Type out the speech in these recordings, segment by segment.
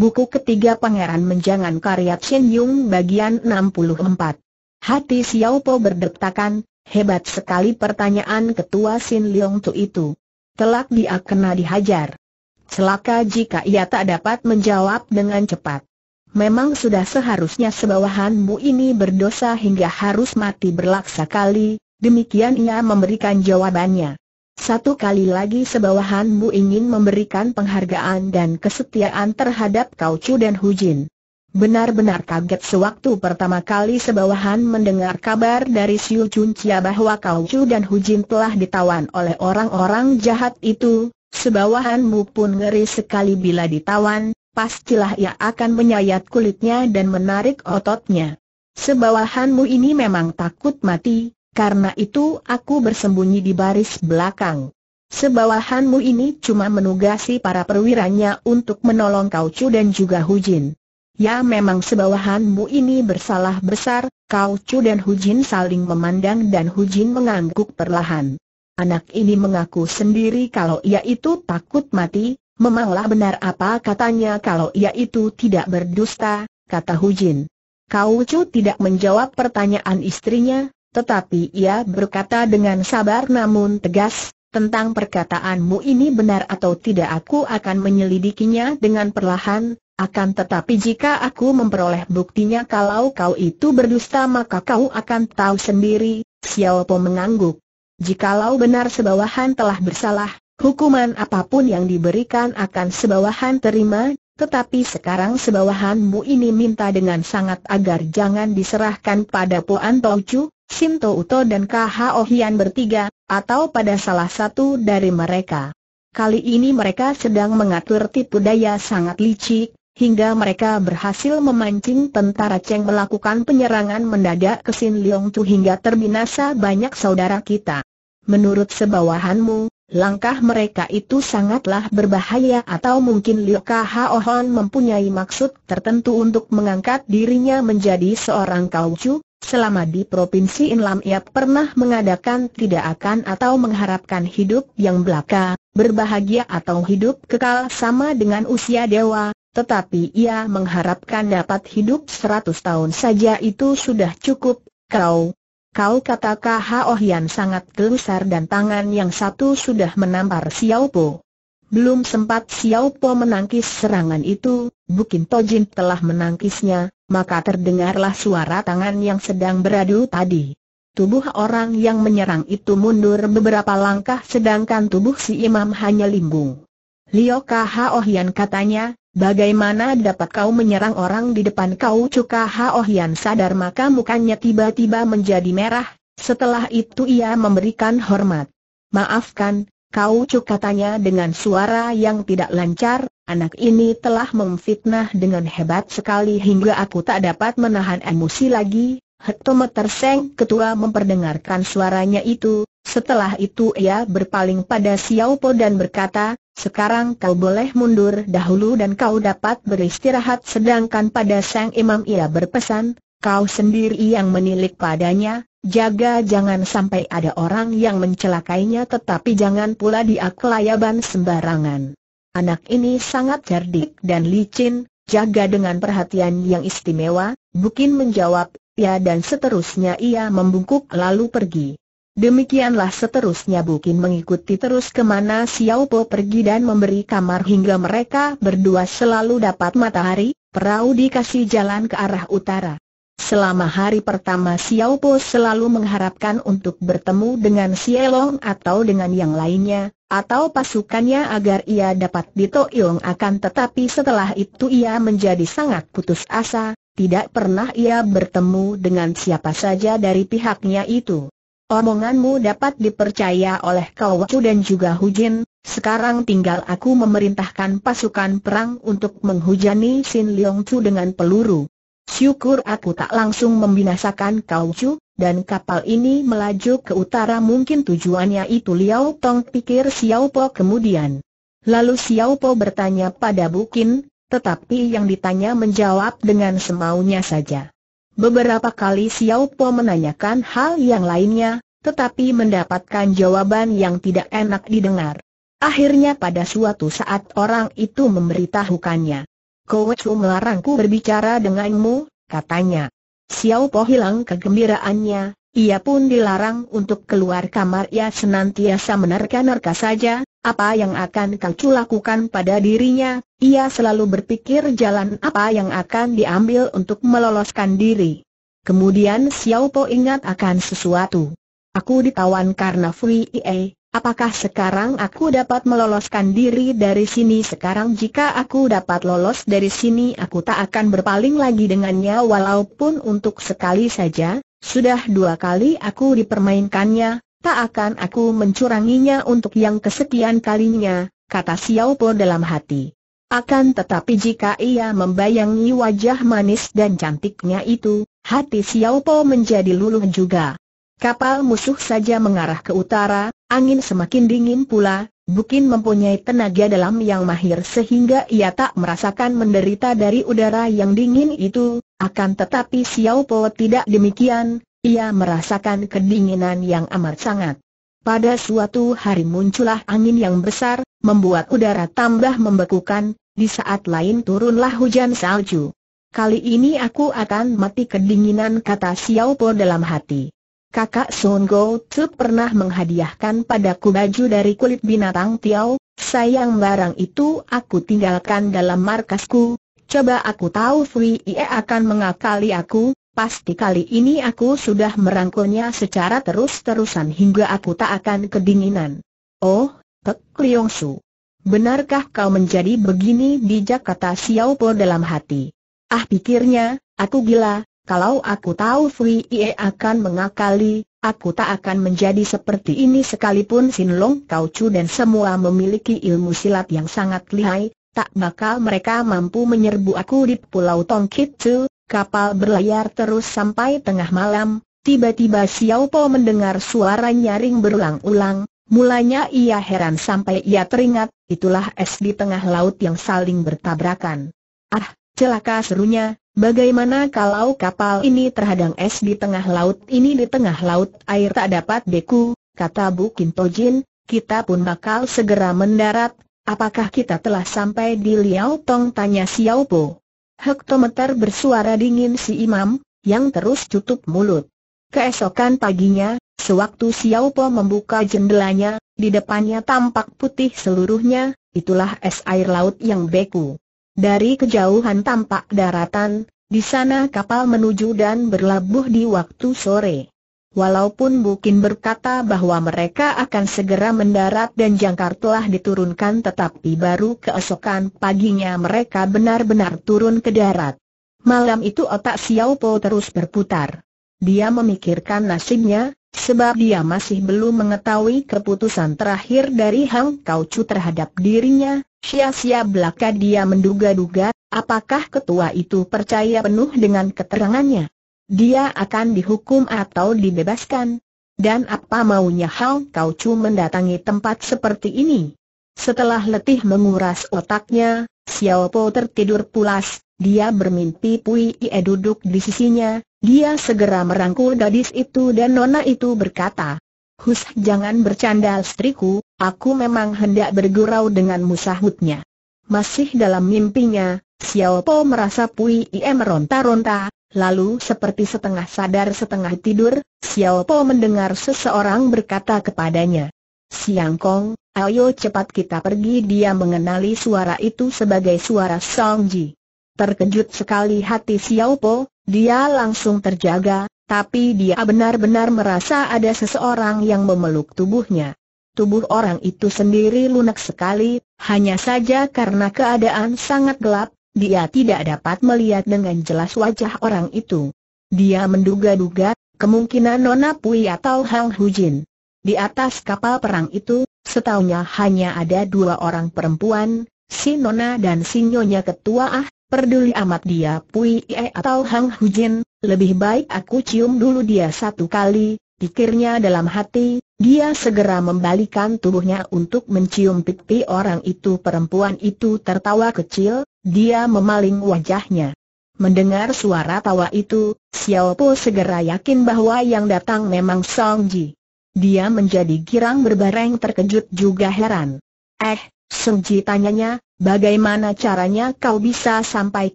Buku ketiga Pangeran Menjangan karya Chen Yung bagian 64. Hati Xiao Po berdetakan, hebat sekali pertanyaan ketua Sin Leong Tu itu. Telak dia kena dihajar. Celaka jika ia tak dapat menjawab dengan cepat. Memang sudah seharusnya sebawahanmu ini berdosa hingga harus mati berlaksa kali, demikian ia memberikan jawabannya. Satu kali lagi sebawahanmu ingin memberikan penghargaan dan kesetiaan terhadap Kau Chu dan Hu Jin. Benar-benar kaget sewaktu pertama kali sebawahan mendengar kabar dari Siu Chun Chia bahwa Kau Chu dan Hu Jin telah ditawan oleh orang-orang jahat itu, sebawahanmu pun ngeri sekali bila ditawan, pastilah ia akan menyayat kulitnya dan menarik ototnya. Sebawahanmu ini memang takut mati, karena itu aku bersembunyi di baris belakang. Sebawahanmu ini cuma menugasi para perwiranya untuk menolong Kau Chu dan juga Hujin. Ya memang sebawahanmu ini bersalah besar, Kau Chu dan Hujin saling memandang dan Hujin mengangguk perlahan. Anak ini mengaku sendiri kalau ia itu takut mati, memanglah benar apa katanya kalau ia itu tidak berdusta, kata Hujin. Kau Chu tidak menjawab pertanyaan istrinya, tetapi ia berkata dengan sabar namun tegas, tentang perkataanmu ini benar atau tidak aku akan menyelidikinya dengan perlahan, akan tetapi jika aku memperoleh buktinya kalau kau itu berdusta maka kau akan tahu sendiri, siapa mengangguk. Jikalau benar sebawahan telah bersalah, hukuman apapun yang diberikan akan sebawahan terima, tetapi sekarang sebawahanmu ini minta dengan sangat agar jangan diserahkan pada Puan Chu, Sinto Uto dan K.H.O. Oh Hian bertiga, atau pada salah satu dari mereka. Kali ini mereka sedang mengatur tipu daya sangat licik, hingga mereka berhasil memancing tentara Cheng melakukan penyerangan mendadak ke Sin Leong Chu hingga terbinasa banyak saudara kita. Menurut sebawahanmu, Langkah mereka itu sangatlah berbahaya atau mungkin Liu Kahaohon mempunyai maksud tertentu untuk mengangkat dirinya menjadi seorang Chu? Selama di Provinsi Inlam ia pernah mengadakan tidak akan atau mengharapkan hidup yang belaka, berbahagia atau hidup kekal sama dengan usia dewa, tetapi ia mengharapkan dapat hidup seratus tahun saja itu sudah cukup, kau. Kau kata Kah Hian oh, sangat gelusar dan tangan yang satu sudah menampar Xiao Po. Belum sempat Xiao Po menangkis serangan itu, Bukin Tojin telah menangkisnya, maka terdengarlah suara tangan yang sedang beradu tadi. Tubuh orang yang menyerang itu mundur beberapa langkah sedangkan tubuh si imam hanya limbung. Lio Kaha Ohian katanya, bagaimana dapat kau menyerang orang di depan kau Cuka Ha Ohian sadar maka mukanya tiba-tiba menjadi merah, setelah itu ia memberikan hormat. Maafkan, Kau cuk katanya dengan suara yang tidak lancar, anak ini telah memfitnah dengan hebat sekali hingga aku tak dapat menahan emosi lagi. Hetome Terseng ketua memperdengarkan suaranya itu, setelah itu ia berpaling pada Xiao Po dan berkata, sekarang kau boleh mundur dahulu dan kau dapat beristirahat sedangkan pada Sang Imam ia berpesan, Kau sendiri yang menilik padanya, jaga jangan sampai ada orang yang mencelakainya tetapi jangan pula dia kelayaban sembarangan. Anak ini sangat cerdik dan licin, jaga dengan perhatian yang istimewa, Bukin menjawab, ya dan seterusnya ia membungkuk lalu pergi. Demikianlah seterusnya Bukin mengikuti terus kemana Xiao Po pergi dan memberi kamar hingga mereka berdua selalu dapat matahari, perahu dikasih jalan ke arah utara. Selama hari pertama Xiao Po selalu mengharapkan untuk bertemu dengan Long atau dengan yang lainnya, atau pasukannya agar ia dapat ditoyong akan tetapi setelah itu ia menjadi sangat putus asa, tidak pernah ia bertemu dengan siapa saja dari pihaknya itu. Omonganmu dapat dipercaya oleh Kau Wacu dan juga Hujin, sekarang tinggal aku memerintahkan pasukan perang untuk menghujani Xin Liong Chu dengan peluru. Syukur aku tak langsung membinasakan kau Chu, dan kapal ini melaju ke utara mungkin tujuannya itu Liao Tong pikir Xiao Po kemudian. Lalu Xiao Po bertanya pada Bukin, tetapi yang ditanya menjawab dengan semaunya saja. Beberapa kali Xiao Po menanyakan hal yang lainnya, tetapi mendapatkan jawaban yang tidak enak didengar. Akhirnya pada suatu saat orang itu memberitahukannya. Kowe melarangku berbicara denganmu, katanya. Xiao Po hilang kegembiraannya, ia pun dilarang untuk keluar kamar ia senantiasa menerka-nerka saja, apa yang akan Kang Chu lakukan pada dirinya, ia selalu berpikir jalan apa yang akan diambil untuk meloloskan diri. Kemudian Xiao Po ingat akan sesuatu. Aku ditawan karena Fui Ie, Apakah sekarang aku dapat meloloskan diri dari sini sekarang jika aku dapat lolos dari sini aku tak akan berpaling lagi dengannya walaupun untuk sekali saja, sudah dua kali aku dipermainkannya, tak akan aku mencuranginya untuk yang kesekian kalinya, kata Xiao Po dalam hati. Akan tetapi jika ia membayangi wajah manis dan cantiknya itu, hati Xiao Po menjadi luluh juga. Kapal musuh saja mengarah ke utara, Angin semakin dingin pula, Bukin mempunyai tenaga dalam yang mahir sehingga ia tak merasakan menderita dari udara yang dingin itu, akan tetapi Xiao Po tidak demikian, ia merasakan kedinginan yang amat sangat. Pada suatu hari muncullah angin yang besar, membuat udara tambah membekukan, di saat lain turunlah hujan salju. Kali ini aku akan mati kedinginan kata Xiao Po dalam hati kakak Sun Go Tu pernah menghadiahkan padaku baju dari kulit binatang Tiao, sayang barang itu aku tinggalkan dalam markasku, coba aku tahu Fui Ie akan mengakali aku, pasti kali ini aku sudah merangkulnya secara terus-terusan hingga aku tak akan kedinginan. Oh, Pek Liong Su. Benarkah kau menjadi begini bijak kata Xiao Po dalam hati? Ah pikirnya, aku gila, kalau aku tahu Fui Ie akan mengakali, aku tak akan menjadi seperti ini sekalipun Sin Long Kau Chu dan semua memiliki ilmu silat yang sangat lihai, tak bakal mereka mampu menyerbu aku di Pulau Chu. kapal berlayar terus sampai tengah malam. Tiba-tiba Xiao Po mendengar suara nyaring berulang-ulang, mulanya ia heran sampai ia teringat, itulah es di tengah laut yang saling bertabrakan. Ah, celaka serunya, Bagaimana kalau kapal ini terhadang es di tengah laut ini di tengah laut air tak dapat beku, kata Bu Kintojin. Tojin, kita pun bakal segera mendarat, apakah kita telah sampai di Liao Tong tanya Xiao Po. Hektometer bersuara dingin si imam, yang terus tutup mulut. Keesokan paginya, sewaktu Xiao Po membuka jendelanya, di depannya tampak putih seluruhnya, itulah es air laut yang beku. Dari kejauhan tampak daratan, di sana kapal menuju dan berlabuh di waktu sore. Walaupun Bukin berkata bahwa mereka akan segera mendarat dan jangkar telah diturunkan tetapi baru keesokan paginya mereka benar-benar turun ke darat. Malam itu otak Xiao Po terus berputar. Dia memikirkan nasibnya, Sebab dia masih belum mengetahui keputusan terakhir dari Hang Kau Chu terhadap dirinya, sia-sia belaka dia menduga-duga, apakah ketua itu percaya penuh dengan keterangannya. Dia akan dihukum atau dibebaskan. Dan apa maunya Hang Kau Chu mendatangi tempat seperti ini? Setelah letih menguras otaknya, Xiao Po tertidur pulas, dia bermimpi Pui Ie duduk di sisinya, dia segera merangkul gadis itu dan nona itu berkata, Hus jangan bercanda istriku, aku memang hendak bergurau dengan musahutnya. Masih dalam mimpinya, Xiao Po merasa Pui Ie meronta-ronta, lalu seperti setengah sadar setengah tidur, Xiao Po mendengar seseorang berkata kepadanya, Siang Kong, ayo cepat kita pergi dia mengenali suara itu sebagai suara Song Ji. Terkejut sekali hati Xiao Po, dia langsung terjaga, tapi dia benar-benar merasa ada seseorang yang memeluk tubuhnya. Tubuh orang itu sendiri lunak sekali, hanya saja karena keadaan sangat gelap, dia tidak dapat melihat dengan jelas wajah orang itu. Dia menduga-duga, kemungkinan Nona Pui atau Hang Hujin. Di atas kapal perang itu, setahunya hanya ada dua orang perempuan, si Nona dan si Nyonya Ketua Ah, Peduli amat dia Pui Ie atau Hang Hujin, lebih baik aku cium dulu dia satu kali, pikirnya dalam hati, dia segera membalikan tubuhnya untuk mencium pipi orang itu perempuan itu tertawa kecil, dia memaling wajahnya. Mendengar suara tawa itu, Xiao Po segera yakin bahwa yang datang memang Song Ji. Dia menjadi girang berbareng terkejut juga heran. Eh, Suji tanyanya, bagaimana caranya kau bisa sampai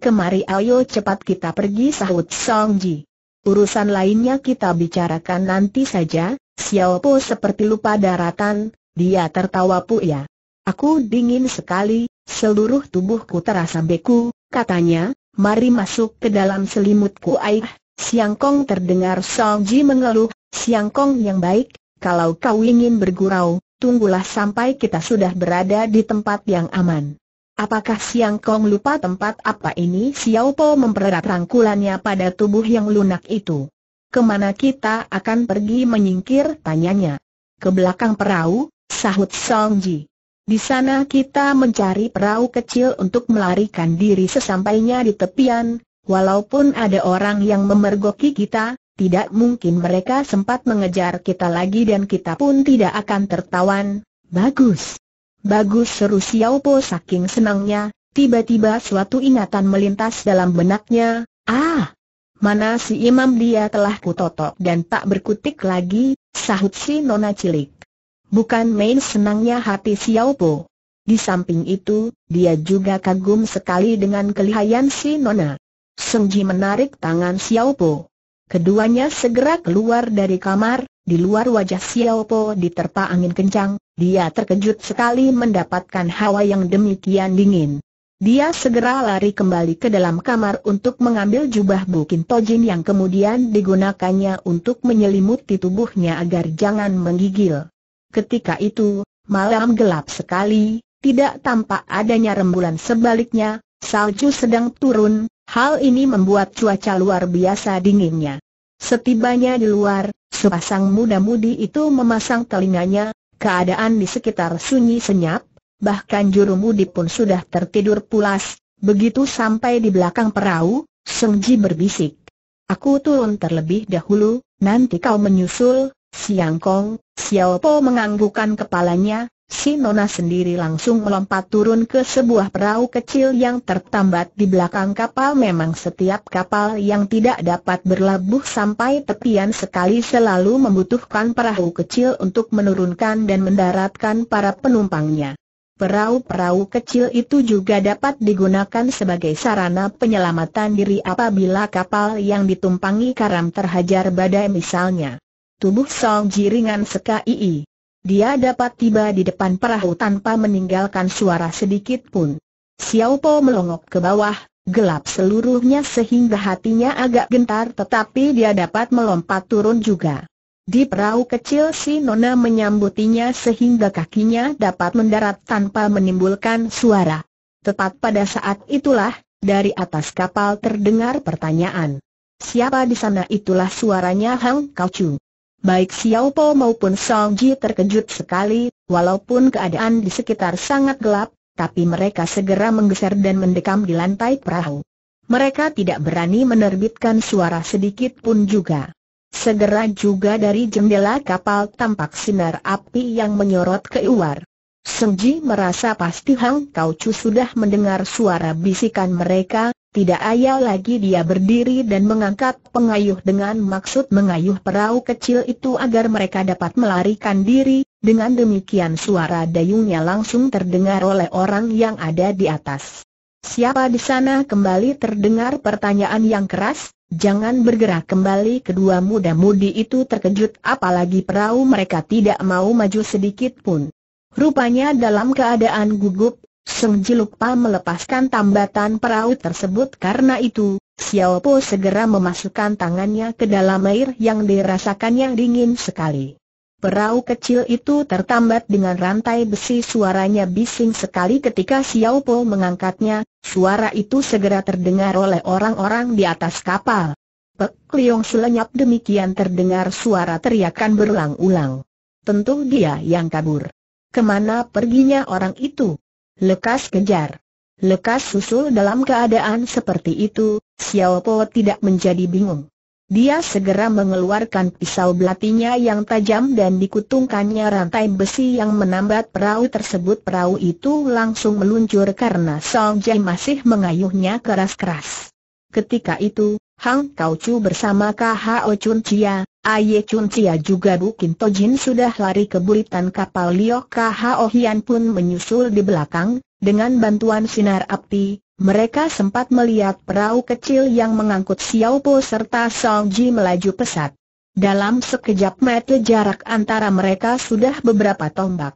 kemari ayo cepat kita pergi sahut Song Ji. Urusan lainnya kita bicarakan nanti saja, Xiao Po seperti lupa daratan, dia tertawa puya. Aku dingin sekali, seluruh tubuhku terasa beku, katanya, mari masuk ke dalam selimutku aih. Siang Kong terdengar Song Ji mengeluh, Siang Kong yang baik, kalau kau ingin bergurau, tunggulah sampai kita sudah berada di tempat yang aman. Apakah Siang Kong lupa tempat apa ini? Xiao Po mempererat rangkulannya pada tubuh yang lunak itu. Kemana kita akan pergi menyingkir? Tanyanya. Ke belakang perahu, sahut Song Ji. Di sana kita mencari perahu kecil untuk melarikan diri sesampainya di tepian, walaupun ada orang yang memergoki kita, tidak mungkin mereka sempat mengejar kita lagi dan kita pun tidak akan tertawan. Bagus. Bagus seru Xiao Po saking senangnya, tiba-tiba suatu ingatan melintas dalam benaknya, ah! Mana si imam dia telah kutotok dan tak berkutik lagi, sahut si nona cilik. Bukan main senangnya hati Xiao Po. Di samping itu, dia juga kagum sekali dengan kelihayan si nona. Sengji menarik tangan Xiao Po. Keduanya segera keluar dari kamar, di luar wajah Xiao Po diterpa angin kencang, dia terkejut sekali mendapatkan hawa yang demikian dingin. Dia segera lari kembali ke dalam kamar untuk mengambil jubah Bukin Tojin yang kemudian digunakannya untuk menyelimuti tubuhnya agar jangan menggigil. Ketika itu, malam gelap sekali, tidak tampak adanya rembulan sebaliknya, salju sedang turun, Hal ini membuat cuaca luar biasa dinginnya. Setibanya di luar, sepasang muda-mudi itu memasang telinganya, keadaan di sekitar sunyi senyap, bahkan juru mudi pun sudah tertidur pulas. Begitu sampai di belakang perahu, Sengji berbisik. Aku turun terlebih dahulu, nanti kau menyusul, Siang Kong, Xiao Po menganggukkan kepalanya, Si Nona sendiri langsung melompat turun ke sebuah perahu kecil yang tertambat di belakang kapal Memang setiap kapal yang tidak dapat berlabuh sampai tepian sekali selalu membutuhkan perahu kecil untuk menurunkan dan mendaratkan para penumpangnya Perahu-perahu kecil itu juga dapat digunakan sebagai sarana penyelamatan diri apabila kapal yang ditumpangi karam terhajar badai misalnya Tubuh Song Jiringan Sekai dia dapat tiba di depan perahu tanpa meninggalkan suara sedikit pun. Xiao Po melongok ke bawah, gelap seluruhnya sehingga hatinya agak gentar tetapi dia dapat melompat turun juga. Di perahu kecil si Nona menyambutinya sehingga kakinya dapat mendarat tanpa menimbulkan suara. Tepat pada saat itulah, dari atas kapal terdengar pertanyaan. Siapa di sana itulah suaranya Hang Chu. Baik Xiao Po maupun Song Ji terkejut sekali, walaupun keadaan di sekitar sangat gelap, tapi mereka segera menggeser dan mendekam di lantai perahu. Mereka tidak berani menerbitkan suara sedikit pun juga. Segera juga dari jendela kapal tampak sinar api yang menyorot ke luar. Song Ji merasa pasti Hang Kau Chu sudah mendengar suara bisikan mereka, tidak ayal lagi dia berdiri dan mengangkat pengayuh dengan maksud mengayuh perahu kecil itu agar mereka dapat melarikan diri, dengan demikian suara dayungnya langsung terdengar oleh orang yang ada di atas. Siapa di sana kembali terdengar pertanyaan yang keras, jangan bergerak kembali kedua muda-mudi itu terkejut apalagi perahu mereka tidak mau maju sedikit pun. Rupanya dalam keadaan gugup, Seng Jilukpa melepaskan tambatan perahu tersebut karena itu, Xiao Po segera memasukkan tangannya ke dalam air yang dirasakannya dingin sekali. Perahu kecil itu tertambat dengan rantai besi suaranya bising sekali ketika Xiao Po mengangkatnya, suara itu segera terdengar oleh orang-orang di atas kapal. Pek Liong selenyap demikian terdengar suara teriakan berulang-ulang. Tentu dia yang kabur. Kemana perginya orang itu? Lekas kejar. Lekas susul dalam keadaan seperti itu, Xiao Po tidak menjadi bingung. Dia segera mengeluarkan pisau belatinya yang tajam dan dikutungkannya rantai besi yang menambat perahu tersebut. Perahu itu langsung meluncur karena Song Jai masih mengayuhnya keras-keras. Ketika itu, Hang Kau Chu bersama K.H.O. Chun Chia, Aye Chun Chia juga Kinto Tojin sudah lari ke buritan kapal Liok K.H.O. Hian pun menyusul di belakang, dengan bantuan sinar api, mereka sempat melihat perahu kecil yang mengangkut Xiao Po serta Song Ji melaju pesat. Dalam sekejap mata jarak antara mereka sudah beberapa tombak.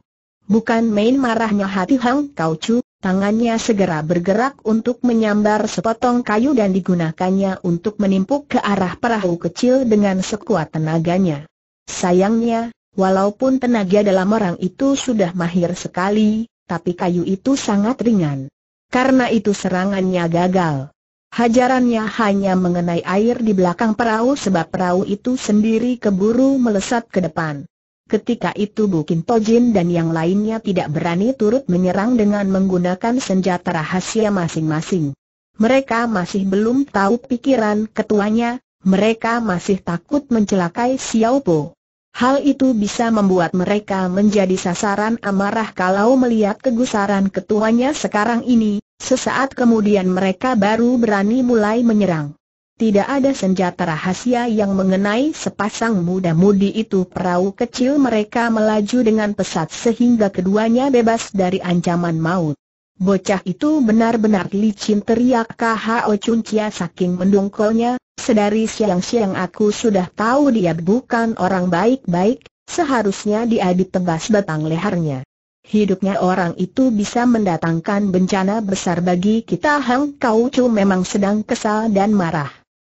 Bukan main marahnya hati Hang Kau Chu, Tangannya segera bergerak untuk menyambar sepotong kayu dan digunakannya untuk menimpuk ke arah perahu kecil dengan sekuat tenaganya. Sayangnya, walaupun tenaga dalam orang itu sudah mahir sekali, tapi kayu itu sangat ringan. Karena itu serangannya gagal. Hajarannya hanya mengenai air di belakang perahu sebab perahu itu sendiri keburu melesat ke depan. Ketika itu Bukin Tojin dan yang lainnya tidak berani turut menyerang dengan menggunakan senjata rahasia masing-masing. Mereka masih belum tahu pikiran ketuanya, mereka masih takut mencelakai Xiao Po. Hal itu bisa membuat mereka menjadi sasaran amarah kalau melihat kegusaran ketuanya sekarang ini, sesaat kemudian mereka baru berani mulai menyerang. Tidak ada senjata rahasia yang mengenai sepasang muda-mudi itu perahu kecil mereka melaju dengan pesat sehingga keduanya bebas dari ancaman maut. Bocah itu benar-benar licin teriak K.H.O. Cuncia saking mendongkolnya, sedari siang-siang aku sudah tahu dia bukan orang baik-baik, seharusnya dia ditebas batang lehernya. Hidupnya orang itu bisa mendatangkan bencana besar bagi kita Hang Kau Chu memang sedang kesal dan marah.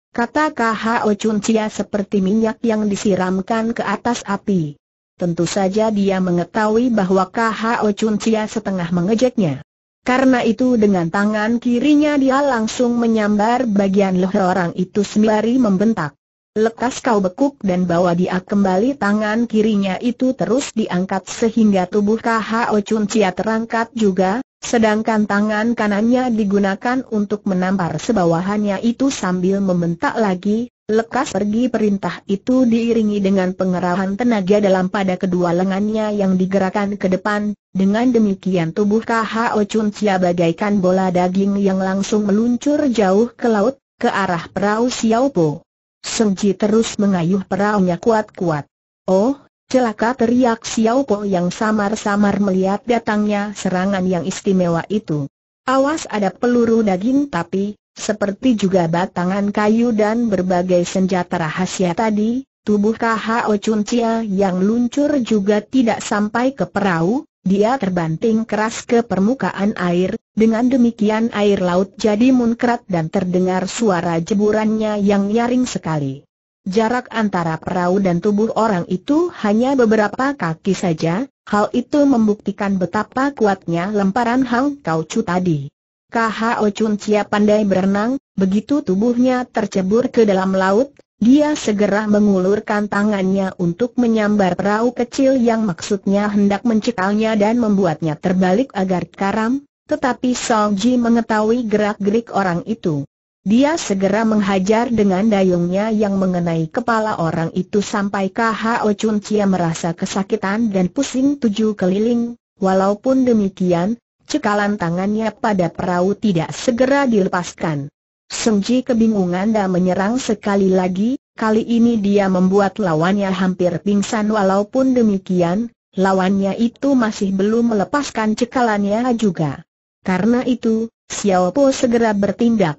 Kata KHO Chun seperti minyak yang disiramkan ke atas api. Tentu saja dia mengetahui bahwa KHO Chun setengah mengejeknya. Karena itu dengan tangan kirinya dia langsung menyambar bagian leher orang itu sembari membentak. Lekas kau bekuk dan bawa dia kembali tangan kirinya itu terus diangkat sehingga tubuh KHO Chun terangkat juga, Sedangkan tangan kanannya digunakan untuk menampar sebawahannya itu sambil membentak lagi, lekas pergi perintah itu diiringi dengan pengerahan tenaga dalam pada kedua lengannya yang digerakkan ke depan, dengan demikian tubuh K.H.O. Chun Cia bagaikan bola daging yang langsung meluncur jauh ke laut, ke arah perahu Xiao Po. Sengji terus mengayuh perahunya kuat-kuat. Oh, Celaka teriak Xiao Po yang samar-samar melihat datangnya serangan yang istimewa itu. Awas ada peluru daging tapi, seperti juga batangan kayu dan berbagai senjata rahasia tadi, tubuh KHO Chun Chia yang luncur juga tidak sampai ke perahu, dia terbanting keras ke permukaan air, dengan demikian air laut jadi munkrat dan terdengar suara jeburannya yang nyaring sekali. Jarak antara perahu dan tubuh orang itu hanya beberapa kaki saja, hal itu membuktikan betapa kuatnya lemparan Hang Kau Chu tadi. K.H.O. Chun Cia pandai berenang, begitu tubuhnya tercebur ke dalam laut, dia segera mengulurkan tangannya untuk menyambar perahu kecil yang maksudnya hendak mencekalnya dan membuatnya terbalik agar karam, tetapi Song Ji mengetahui gerak-gerik orang itu. Dia segera menghajar dengan dayungnya yang mengenai kepala orang itu sampai K.H.O. Chun Chia merasa kesakitan dan pusing tujuh keliling. Walaupun demikian, cekalan tangannya pada perahu tidak segera dilepaskan. Sengji kebingungan dan menyerang sekali lagi, kali ini dia membuat lawannya hampir pingsan walaupun demikian, lawannya itu masih belum melepaskan cekalannya juga. Karena itu, Xiao Po segera bertindak.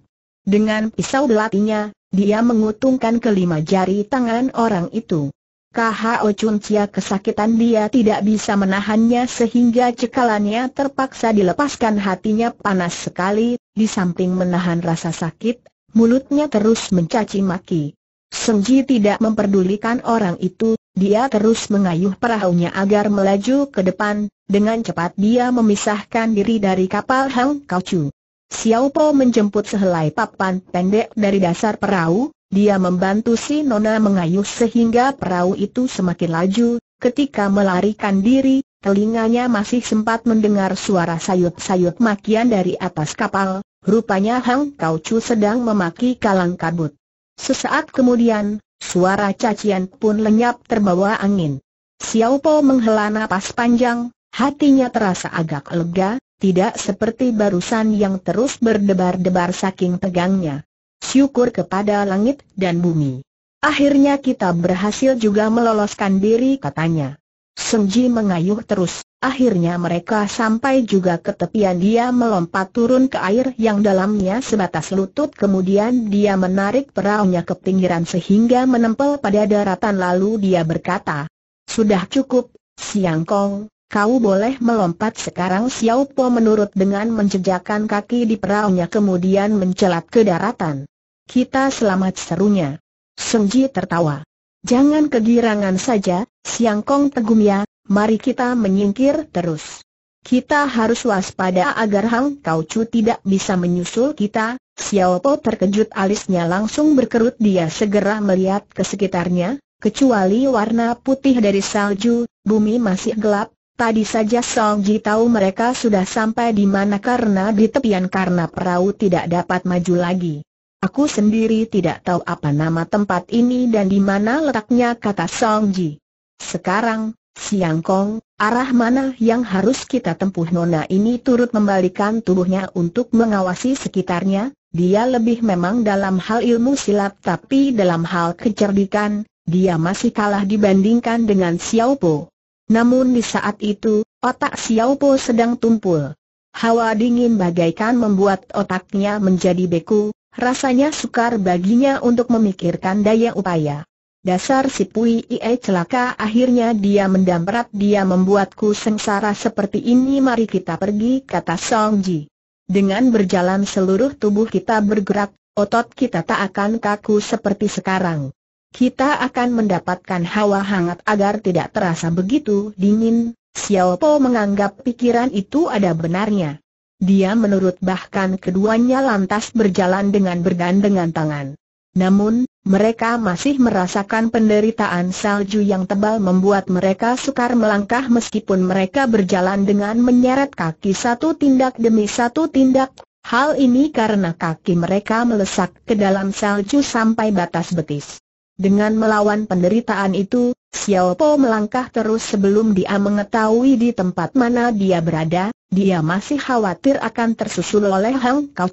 Dengan pisau belatinya, dia mengutungkan kelima jari tangan orang itu. KHO Chun Cia kesakitan dia tidak bisa menahannya sehingga cekalannya terpaksa dilepaskan hatinya panas sekali, di samping menahan rasa sakit, mulutnya terus mencaci maki. Sengji tidak memperdulikan orang itu, dia terus mengayuh perahunya agar melaju ke depan, dengan cepat dia memisahkan diri dari kapal Hang Kau Chu. Xiao Po menjemput sehelai papan pendek dari dasar perahu, dia membantu si Nona mengayuh sehingga perahu itu semakin laju, ketika melarikan diri, telinganya masih sempat mendengar suara sayut-sayut makian dari atas kapal, rupanya Hang Kau Chu sedang memaki kalang kabut. Sesaat kemudian, suara cacian pun lenyap terbawa angin. Xiao Po menghela napas panjang, hatinya terasa agak lega, tidak seperti barusan yang terus berdebar-debar saking tegangnya. Syukur kepada langit dan bumi. Akhirnya kita berhasil juga meloloskan diri katanya. Sengji mengayuh terus, akhirnya mereka sampai juga ke tepian dia melompat turun ke air yang dalamnya sebatas lutut kemudian dia menarik peraunya ke pinggiran sehingga menempel pada daratan lalu dia berkata, Sudah cukup, Siang Kong, Kau boleh melompat sekarang Xiao Po menurut dengan menjejakkan kaki di peraunya kemudian mencelat ke daratan. Kita selamat serunya. Ji tertawa. Jangan kegirangan saja, Siang Kong Tegum ya, mari kita menyingkir terus. Kita harus waspada agar Hang Kau Chu tidak bisa menyusul kita, Xiao Po terkejut alisnya langsung berkerut dia segera melihat ke sekitarnya, kecuali warna putih dari salju, bumi masih gelap, Tadi saja Song Ji tahu mereka sudah sampai di mana karena di tepian karena perahu tidak dapat maju lagi. Aku sendiri tidak tahu apa nama tempat ini dan di mana letaknya kata Song Ji. Sekarang, Siang Kong, arah mana yang harus kita tempuh Nona ini turut membalikan tubuhnya untuk mengawasi sekitarnya, dia lebih memang dalam hal ilmu silat tapi dalam hal kecerdikan, dia masih kalah dibandingkan dengan Xiao Po. Namun di saat itu, otak Xiao Po sedang tumpul. Hawa dingin bagaikan membuat otaknya menjadi beku, rasanya sukar baginya untuk memikirkan daya upaya. Dasar si Pui Ie celaka akhirnya dia mendamprat dia membuatku sengsara seperti ini mari kita pergi kata Song Ji. Dengan berjalan seluruh tubuh kita bergerak, otot kita tak akan kaku seperti sekarang. Kita akan mendapatkan hawa hangat agar tidak terasa begitu dingin, Xiao Po menganggap pikiran itu ada benarnya. Dia menurut bahkan keduanya lantas berjalan dengan bergandengan tangan. Namun, mereka masih merasakan penderitaan salju yang tebal membuat mereka sukar melangkah meskipun mereka berjalan dengan menyeret kaki satu tindak demi satu tindak. Hal ini karena kaki mereka melesak ke dalam salju sampai batas betis. Dengan melawan penderitaan itu, Xiao Po melangkah terus sebelum dia mengetahui di tempat mana dia berada, dia masih khawatir akan tersusul oleh Hang Kau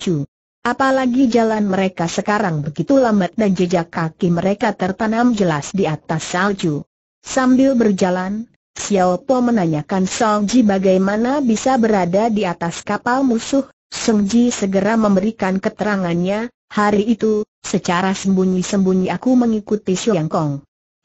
Apalagi jalan mereka sekarang begitu lambat dan jejak kaki mereka tertanam jelas di atas salju. Sambil berjalan, Xiao Po menanyakan Song Ji bagaimana bisa berada di atas kapal musuh Song Ji segera memberikan keterangannya, Hari itu, secara sembunyi-sembunyi aku mengikuti Siangkong. Kong.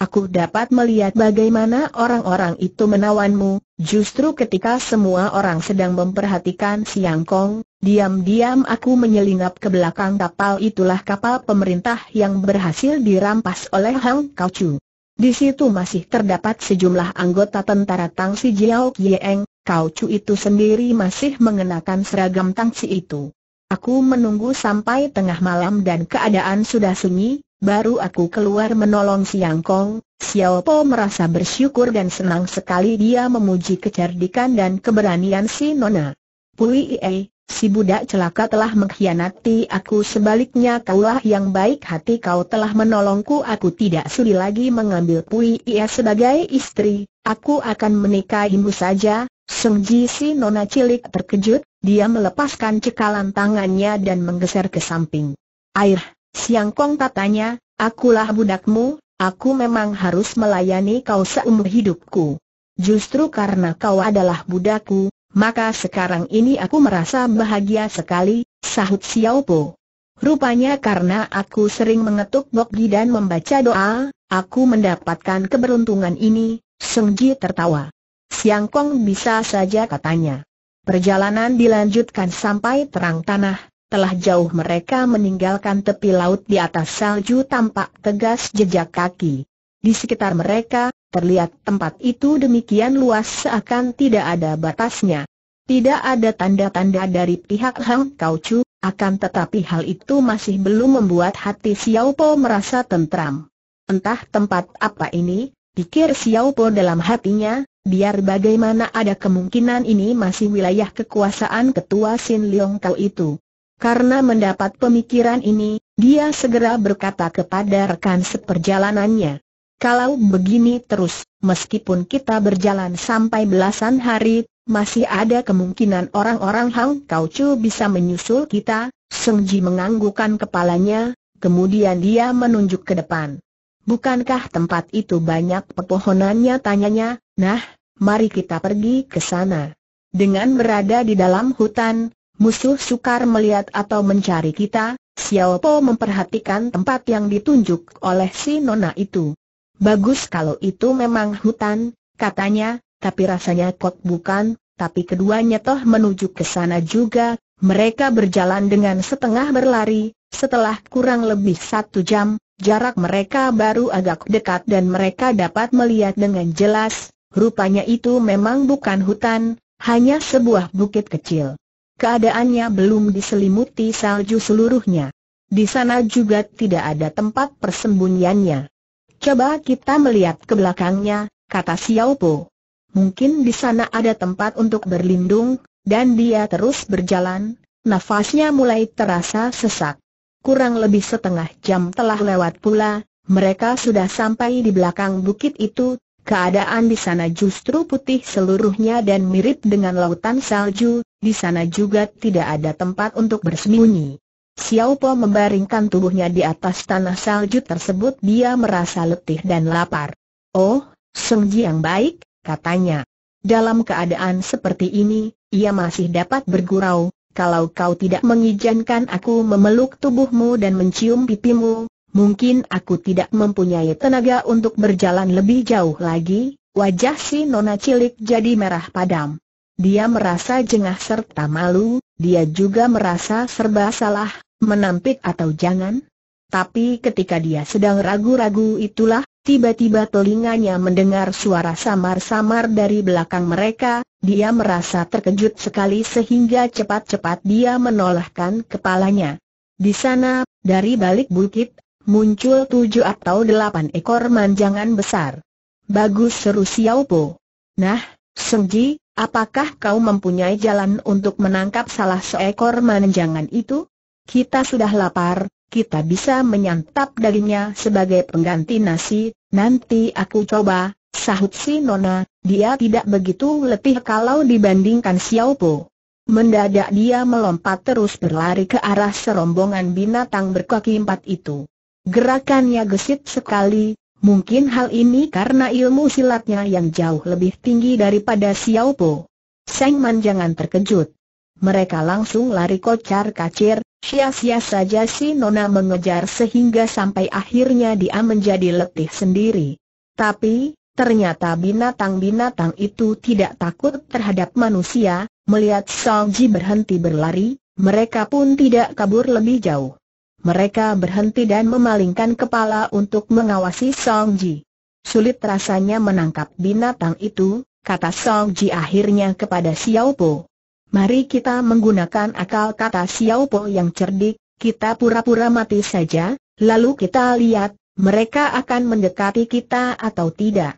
Aku dapat melihat bagaimana orang-orang itu menawanmu, justru ketika semua orang sedang memperhatikan Siangkong, Kong, diam-diam aku menyelinap ke belakang kapal itulah kapal pemerintah yang berhasil dirampas oleh Hang Kau Chu. Di situ masih terdapat sejumlah anggota tentara Tang Si Jiao Kieng, Kau Chu itu sendiri masih mengenakan seragam Tang Si itu. Aku menunggu sampai tengah malam dan keadaan sudah sunyi, baru aku keluar menolong Siang Kong. Xiao Po merasa bersyukur dan senang sekali dia memuji kecerdikan dan keberanian si Nona. Pui Ie, si budak celaka telah mengkhianati aku sebaliknya kaulah yang baik hati kau telah menolongku aku tidak sudi lagi mengambil Pui Ie sebagai istri, aku akan menikahimu saja. Sung Ji si Nona cilik terkejut, dia melepaskan cekalan tangannya dan menggeser ke samping. Air, Siang Kong katanya, akulah budakmu, aku memang harus melayani kau seumur hidupku. Justru karena kau adalah budakku, maka sekarang ini aku merasa bahagia sekali, sahut Xiao Po. Rupanya karena aku sering mengetuk di dan membaca doa, aku mendapatkan keberuntungan ini, Ji tertawa. Siang Kong bisa saja katanya. Perjalanan dilanjutkan sampai terang tanah, telah jauh mereka meninggalkan tepi laut di atas salju tampak tegas jejak kaki. Di sekitar mereka, terlihat tempat itu demikian luas seakan tidak ada batasnya. Tidak ada tanda-tanda dari pihak Hang Kau Chu, akan tetapi hal itu masih belum membuat hati Xiao Po merasa tentram. Entah tempat apa ini, pikir Xiao Po dalam hatinya, Biar bagaimana ada kemungkinan ini masih wilayah kekuasaan ketua Sin Leong Kau itu. Karena mendapat pemikiran ini, dia segera berkata kepada rekan seperjalanannya. Kalau begini terus, meskipun kita berjalan sampai belasan hari, masih ada kemungkinan orang-orang Hang Kau Chu bisa menyusul kita, Seng Ji menganggukkan kepalanya, kemudian dia menunjuk ke depan. Bukankah tempat itu banyak pepohonannya tanyanya, Nah, mari kita pergi ke sana. Dengan berada di dalam hutan, musuh sukar melihat atau mencari kita, Xiao Po memperhatikan tempat yang ditunjuk oleh si nona itu. Bagus kalau itu memang hutan, katanya, tapi rasanya kok bukan, tapi keduanya toh menuju ke sana juga, mereka berjalan dengan setengah berlari, setelah kurang lebih satu jam, jarak mereka baru agak dekat dan mereka dapat melihat dengan jelas, Rupanya itu memang bukan hutan, hanya sebuah bukit kecil. Keadaannya belum diselimuti salju seluruhnya. Di sana juga tidak ada tempat persembunyiannya. Coba kita melihat ke belakangnya, kata Xiao Po. Mungkin di sana ada tempat untuk berlindung, dan dia terus berjalan, nafasnya mulai terasa sesak. Kurang lebih setengah jam telah lewat pula, mereka sudah sampai di belakang bukit itu, Keadaan di sana justru putih seluruhnya dan mirip dengan lautan salju, di sana juga tidak ada tempat untuk bersembunyi. Xiao Po membaringkan tubuhnya di atas tanah salju tersebut dia merasa letih dan lapar. Oh, Song Ji yang baik, katanya. Dalam keadaan seperti ini, ia masih dapat bergurau, kalau kau tidak mengizinkan aku memeluk tubuhmu dan mencium pipimu, Mungkin aku tidak mempunyai tenaga untuk berjalan lebih jauh lagi, wajah si nona cilik jadi merah padam. Dia merasa jengah serta malu, dia juga merasa serba salah, menampik atau jangan. Tapi ketika dia sedang ragu-ragu itulah, tiba-tiba telinganya mendengar suara samar-samar dari belakang mereka, dia merasa terkejut sekali sehingga cepat-cepat dia menolakkan kepalanya. Di sana, dari balik bukit muncul tujuh atau delapan ekor manjangan besar. Bagus seru Xiao Po. Nah, Seng Ji, apakah kau mempunyai jalan untuk menangkap salah seekor manjangan itu? Kita sudah lapar, kita bisa menyantap dagingnya sebagai pengganti nasi, nanti aku coba, sahut si Nona, dia tidak begitu letih kalau dibandingkan Xiao Po. Mendadak dia melompat terus berlari ke arah serombongan binatang berkaki empat itu. Gerakannya gesit sekali, mungkin hal ini karena ilmu silatnya yang jauh lebih tinggi daripada Xiao Po. Seng Man jangan terkejut. Mereka langsung lari kocar kacir, sia-sia saja si Nona mengejar sehingga sampai akhirnya dia menjadi letih sendiri. Tapi, ternyata binatang-binatang itu tidak takut terhadap manusia, melihat Song Ji berhenti berlari, mereka pun tidak kabur lebih jauh. Mereka berhenti dan memalingkan kepala untuk mengawasi Song Ji. Sulit rasanya menangkap binatang itu, kata Song Ji akhirnya kepada Xiao Po. Mari kita menggunakan akal kata Xiao Po yang cerdik, kita pura-pura mati saja, lalu kita lihat, mereka akan mendekati kita atau tidak.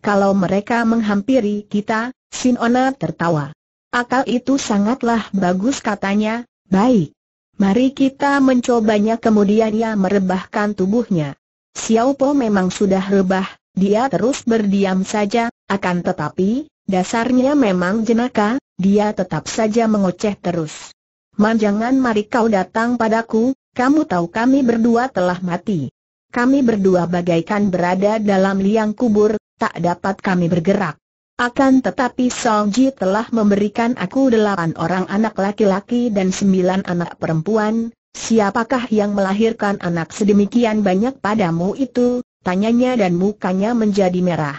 Kalau mereka menghampiri kita, Sinona tertawa. Akal itu sangatlah bagus katanya, baik. Mari kita mencobanya kemudian ia merebahkan tubuhnya. Xiao Po memang sudah rebah, dia terus berdiam saja, akan tetapi, dasarnya memang jenaka, dia tetap saja mengoceh terus. Man jangan mari kau datang padaku, kamu tahu kami berdua telah mati. Kami berdua bagaikan berada dalam liang kubur, tak dapat kami bergerak. Akan tetapi Song Ji telah memberikan aku delapan orang anak laki-laki dan sembilan anak perempuan, siapakah yang melahirkan anak sedemikian banyak padamu itu, tanyanya dan mukanya menjadi merah.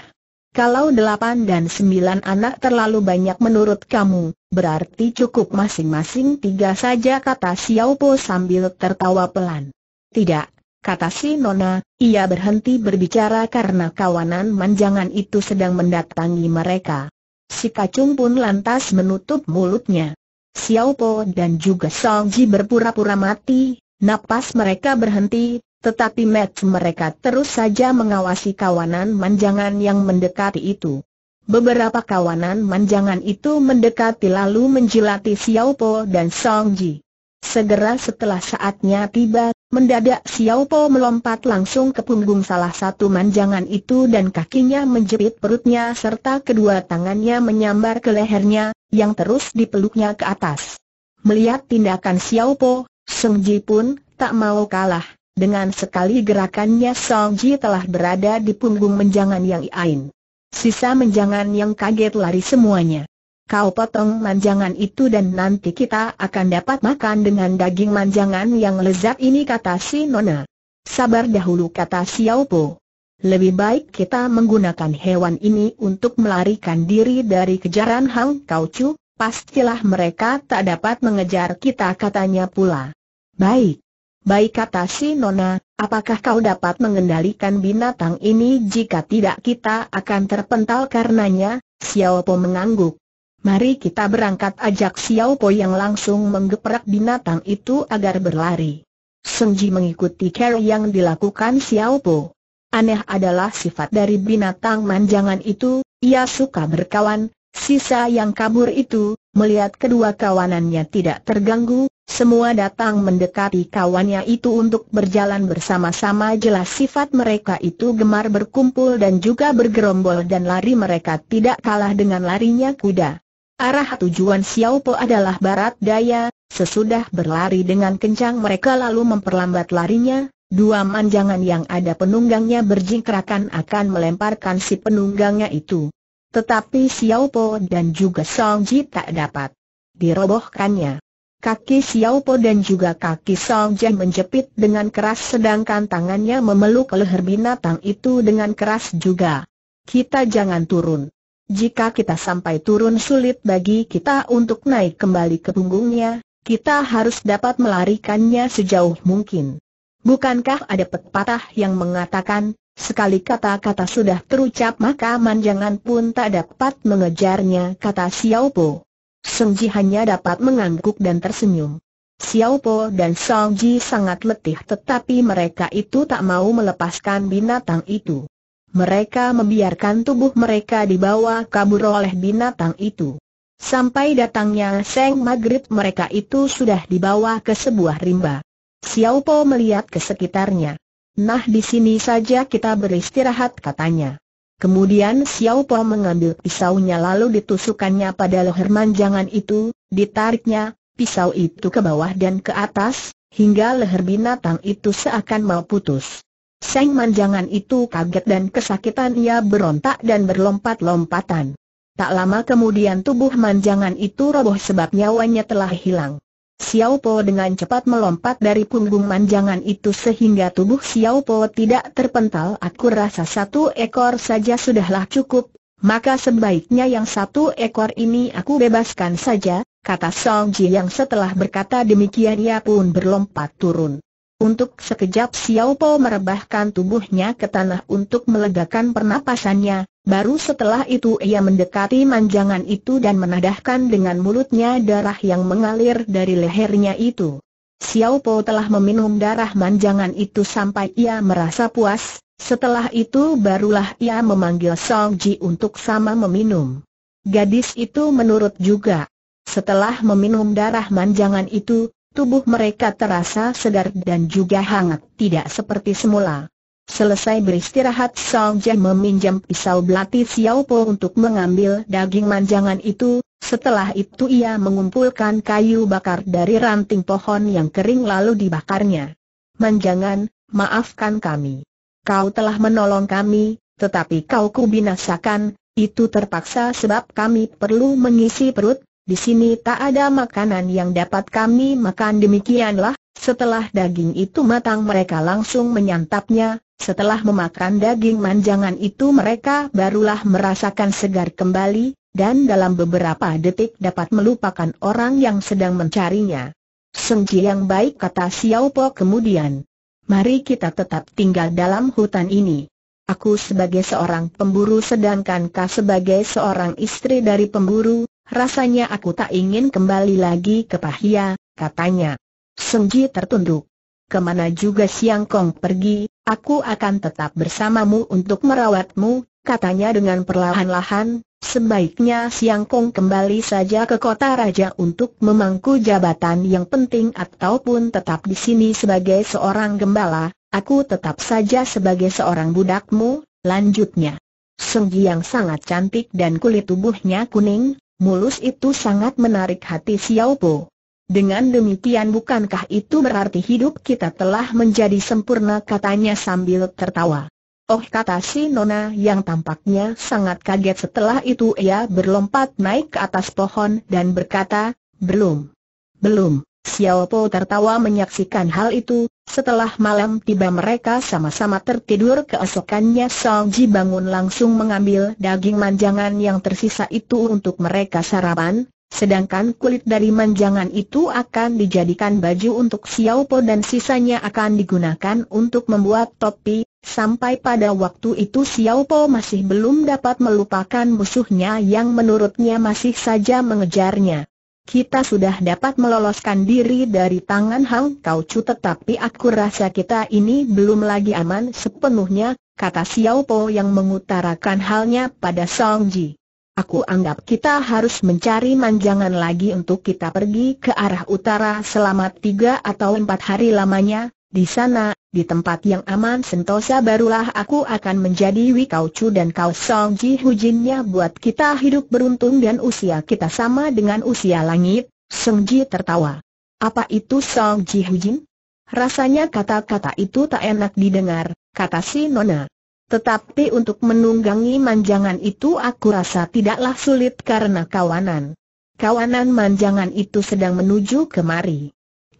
Kalau delapan dan sembilan anak terlalu banyak menurut kamu, berarti cukup masing-masing tiga saja kata Xiao Po sambil tertawa pelan. Tidak, kata si Nona, ia berhenti berbicara karena kawanan manjangan itu sedang mendatangi mereka. Si kacung pun lantas menutup mulutnya. Xiao Po dan juga Song Ji berpura-pura mati, napas mereka berhenti, tetapi match mereka terus saja mengawasi kawanan manjangan yang mendekati itu. Beberapa kawanan manjangan itu mendekati lalu menjilati Xiao Po dan Song Ji. Segera setelah saatnya tiba, Mendadak Xiao Po melompat langsung ke punggung salah satu manjangan itu dan kakinya menjepit perutnya serta kedua tangannya menyambar ke lehernya, yang terus dipeluknya ke atas. Melihat tindakan Xiao Po, Song Ji pun tak mau kalah. Dengan sekali gerakannya Song Ji telah berada di punggung menjangan yang iain. Sisa menjangan yang kaget lari semuanya. Kau potong manjangan itu dan nanti kita akan dapat makan dengan daging manjangan yang lezat ini kata si Nona. Sabar dahulu kata Xiao Po. Lebih baik kita menggunakan hewan ini untuk melarikan diri dari kejaran Hang Kau Chu, pastilah mereka tak dapat mengejar kita katanya pula. Baik. Baik kata si Nona, apakah kau dapat mengendalikan binatang ini jika tidak kita akan terpental karenanya? Xiao Po mengangguk. Mari kita berangkat ajak Xiao Po yang langsung menggeprak binatang itu agar berlari. Ji mengikuti care yang dilakukan Xiao Po. Aneh adalah sifat dari binatang manjangan itu, ia suka berkawan, sisa yang kabur itu, melihat kedua kawanannya tidak terganggu, semua datang mendekati kawannya itu untuk berjalan bersama-sama jelas sifat mereka itu gemar berkumpul dan juga bergerombol dan lari mereka tidak kalah dengan larinya kuda. Arah tujuan Xiao Po adalah barat daya, sesudah berlari dengan kencang mereka lalu memperlambat larinya, dua manjangan yang ada penunggangnya berjingkrakan akan melemparkan si penunggangnya itu. Tetapi Xiao Po dan juga Song Ji tak dapat dirobohkannya. Kaki Xiao Po dan juga kaki Song Ji menjepit dengan keras sedangkan tangannya memeluk leher binatang itu dengan keras juga. Kita jangan turun. Jika kita sampai turun sulit bagi kita untuk naik kembali ke punggungnya, kita harus dapat melarikannya sejauh mungkin. Bukankah ada pepatah yang mengatakan, sekali kata-kata sudah terucap maka manjangan pun tak dapat mengejarnya kata Xiao Po. Song Ji hanya dapat mengangguk dan tersenyum. Xiao Po dan Song Ji sangat letih tetapi mereka itu tak mau melepaskan binatang itu. Mereka membiarkan tubuh mereka dibawa kabur oleh binatang itu. Sampai datangnya Seng Maghrib mereka itu sudah dibawa ke sebuah rimba. Xiao Po melihat ke sekitarnya. Nah di sini saja kita beristirahat katanya. Kemudian Xiao Po mengambil pisaunya lalu ditusukannya pada leher manjangan itu, ditariknya, pisau itu ke bawah dan ke atas, hingga leher binatang itu seakan mau putus. Seng Manjangan itu kaget dan kesakitan ia berontak dan berlompat-lompatan. Tak lama kemudian tubuh Manjangan itu roboh sebab nyawanya telah hilang. Xiao Po dengan cepat melompat dari punggung Manjangan itu sehingga tubuh Xiao Po tidak terpental. Aku rasa satu ekor saja sudahlah cukup, maka sebaiknya yang satu ekor ini aku bebaskan saja, kata Song Ji yang setelah berkata demikian ia pun berlompat turun. Untuk sekejap Xiao Po merebahkan tubuhnya ke tanah untuk melegakan pernapasannya, baru setelah itu ia mendekati manjangan itu dan menadahkan dengan mulutnya darah yang mengalir dari lehernya itu. Xiao Po telah meminum darah manjangan itu sampai ia merasa puas, setelah itu barulah ia memanggil Song Ji untuk sama meminum. Gadis itu menurut juga. Setelah meminum darah manjangan itu, Tubuh mereka terasa segar dan juga hangat, tidak seperti semula. Selesai beristirahat Song Jian meminjam pisau belati Xiao Po untuk mengambil daging manjangan itu, setelah itu ia mengumpulkan kayu bakar dari ranting pohon yang kering lalu dibakarnya. Manjangan, maafkan kami. Kau telah menolong kami, tetapi kau kubinasakan, itu terpaksa sebab kami perlu mengisi perut, di sini tak ada makanan yang dapat kami makan demikianlah, setelah daging itu matang mereka langsung menyantapnya, setelah memakan daging manjangan itu mereka barulah merasakan segar kembali, dan dalam beberapa detik dapat melupakan orang yang sedang mencarinya. Sengji yang baik kata Xiao Po kemudian. Mari kita tetap tinggal dalam hutan ini. Aku sebagai seorang pemburu sedangkan Kau sebagai seorang istri dari pemburu, rasanya aku tak ingin kembali lagi ke Pahia, katanya. Sengji tertunduk. Kemana juga Siang Kong pergi, aku akan tetap bersamamu untuk merawatmu, katanya dengan perlahan-lahan, sebaiknya Siang Kong kembali saja ke kota raja untuk memangku jabatan yang penting ataupun tetap di sini sebagai seorang gembala, aku tetap saja sebagai seorang budakmu, lanjutnya. Sengji yang sangat cantik dan kulit tubuhnya kuning, Mulus itu sangat menarik hati Xiao Po. Dengan demikian bukankah itu berarti hidup kita telah menjadi sempurna katanya sambil tertawa. Oh kata si Nona yang tampaknya sangat kaget setelah itu ia berlompat naik ke atas pohon dan berkata, belum. Belum. Xiao Po tertawa menyaksikan hal itu, setelah malam tiba mereka sama-sama tertidur keesokannya Song Ji bangun langsung mengambil daging manjangan yang tersisa itu untuk mereka sarapan, sedangkan kulit dari manjangan itu akan dijadikan baju untuk Xiao Po dan sisanya akan digunakan untuk membuat topi, Sampai pada waktu itu Xiao Po masih belum dapat melupakan musuhnya yang menurutnya masih saja mengejarnya kita sudah dapat meloloskan diri dari tangan Hang Kau Chu tetapi aku rasa kita ini belum lagi aman sepenuhnya, kata Xiao Po yang mengutarakan halnya pada Song Ji. Aku anggap kita harus mencari manjangan lagi untuk kita pergi ke arah utara selama tiga atau empat hari lamanya, di sana, di tempat yang aman sentosa barulah aku akan menjadi Wikau Chu dan Kau Song Ji Hujinnya buat kita hidup beruntung dan usia kita sama dengan usia langit, Song Ji tertawa. Apa itu Song Ji Hujin? Rasanya kata-kata itu tak enak didengar, kata si Nona. Tetapi untuk menunggangi manjangan itu aku rasa tidaklah sulit karena kawanan. Kawanan manjangan itu sedang menuju kemari.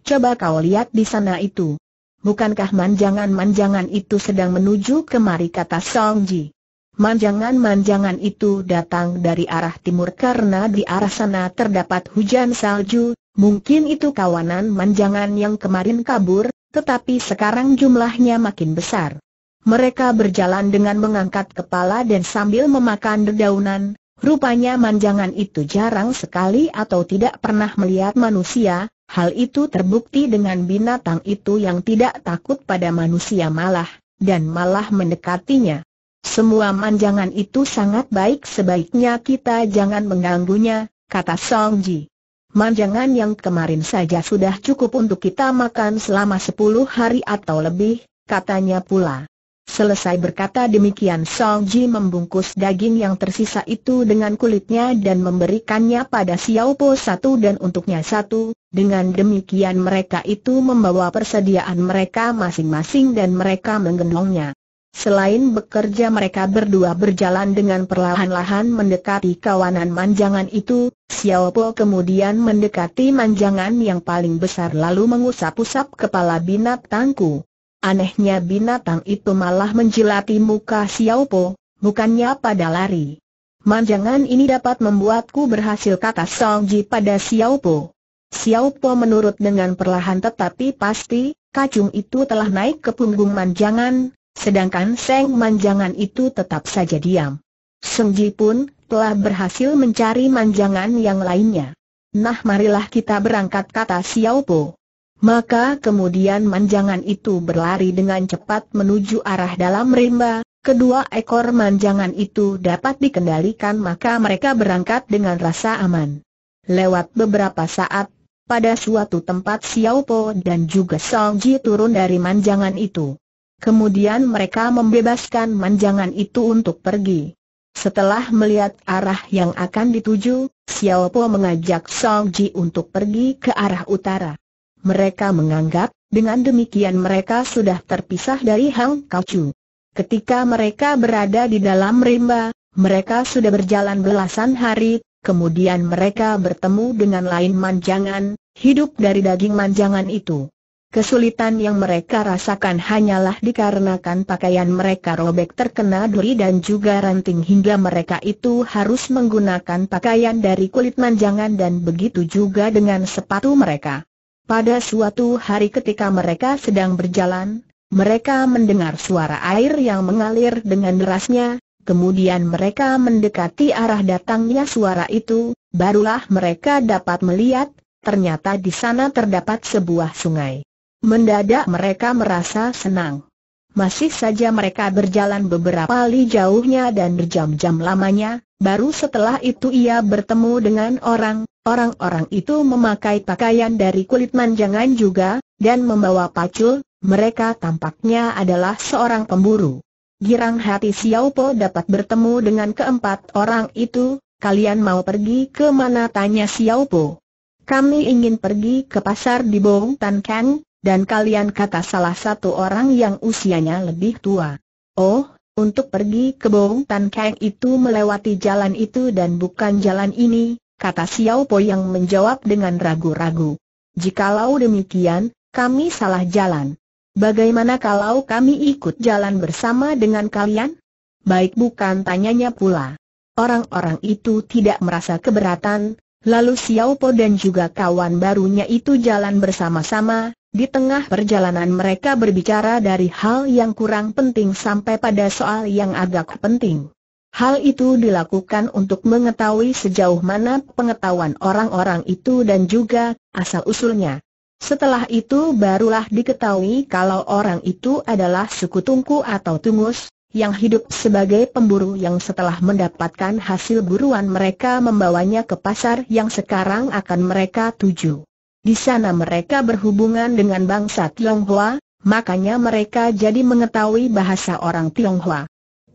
Coba kau lihat di sana itu. Bukankah manjangan-manjangan itu sedang menuju kemari kata Song Ji? Manjangan-manjangan itu datang dari arah timur karena di arah sana terdapat hujan salju, mungkin itu kawanan manjangan yang kemarin kabur, tetapi sekarang jumlahnya makin besar. Mereka berjalan dengan mengangkat kepala dan sambil memakan dedaunan, rupanya manjangan itu jarang sekali atau tidak pernah melihat manusia, Hal itu terbukti dengan binatang itu yang tidak takut pada manusia malah, dan malah mendekatinya. Semua manjangan itu sangat baik sebaiknya kita jangan mengganggunya, kata Song Ji. Manjangan yang kemarin saja sudah cukup untuk kita makan selama sepuluh hari atau lebih, katanya pula. Selesai berkata demikian Song Ji membungkus daging yang tersisa itu dengan kulitnya dan memberikannya pada Xiao Po satu dan untuknya satu, dengan demikian mereka itu membawa persediaan mereka masing-masing dan mereka menggendongnya. Selain bekerja mereka berdua berjalan dengan perlahan-lahan mendekati kawanan manjangan itu, Xiao Po kemudian mendekati manjangan yang paling besar lalu mengusap-usap kepala binatangku. Anehnya binatang itu malah menjilati muka Po, bukannya pada lari. Manjangan ini dapat membuatku berhasil kata Song Ji pada Xiaopo. Po menurut dengan perlahan tetapi pasti, kacung itu telah naik ke punggung manjangan, sedangkan Seng manjangan itu tetap saja diam. Song Ji pun telah berhasil mencari manjangan yang lainnya. Nah marilah kita berangkat kata Po. Maka kemudian manjangan itu berlari dengan cepat menuju arah dalam rimba, kedua ekor manjangan itu dapat dikendalikan maka mereka berangkat dengan rasa aman. Lewat beberapa saat, pada suatu tempat Xiao Po dan juga Song Ji turun dari manjangan itu. Kemudian mereka membebaskan manjangan itu untuk pergi. Setelah melihat arah yang akan dituju, Xiao Po mengajak Song Ji untuk pergi ke arah utara. Mereka menganggap, dengan demikian mereka sudah terpisah dari Hang Kaucu. Ketika mereka berada di dalam rimba, mereka sudah berjalan belasan hari, kemudian mereka bertemu dengan lain manjangan, hidup dari daging manjangan itu. Kesulitan yang mereka rasakan hanyalah dikarenakan pakaian mereka robek terkena duri dan juga ranting hingga mereka itu harus menggunakan pakaian dari kulit manjangan dan begitu juga dengan sepatu mereka. Pada suatu hari ketika mereka sedang berjalan, mereka mendengar suara air yang mengalir dengan derasnya, kemudian mereka mendekati arah datangnya suara itu, barulah mereka dapat melihat, ternyata di sana terdapat sebuah sungai. Mendadak mereka merasa senang. Masih saja mereka berjalan beberapa li jauhnya dan berjam-jam lamanya, Baru setelah itu ia bertemu dengan orang, orang-orang itu memakai pakaian dari kulit manjangan juga, dan membawa pacul, mereka tampaknya adalah seorang pemburu. Girang hati Xiao Po dapat bertemu dengan keempat orang itu, kalian mau pergi ke mana tanya Xiao Po. Kami ingin pergi ke pasar di Bong Tan Kang, dan kalian kata salah satu orang yang usianya lebih tua. Oh, untuk pergi ke Bong Tan Kang itu melewati jalan itu dan bukan jalan ini, kata Xiao Po yang menjawab dengan ragu-ragu. Jikalau demikian, kami salah jalan. Bagaimana kalau kami ikut jalan bersama dengan kalian? Baik bukan tanyanya pula. Orang-orang itu tidak merasa keberatan, Lalu Xiao Po dan juga kawan barunya itu jalan bersama-sama, di tengah perjalanan mereka berbicara dari hal yang kurang penting sampai pada soal yang agak penting. Hal itu dilakukan untuk mengetahui sejauh mana pengetahuan orang-orang itu dan juga asal-usulnya. Setelah itu barulah diketahui kalau orang itu adalah suku Tungku atau Tungus, yang hidup sebagai pemburu yang setelah mendapatkan hasil buruan mereka membawanya ke pasar yang sekarang akan mereka tuju. Di sana mereka berhubungan dengan bangsa Tionghoa, makanya mereka jadi mengetahui bahasa orang Tionghoa.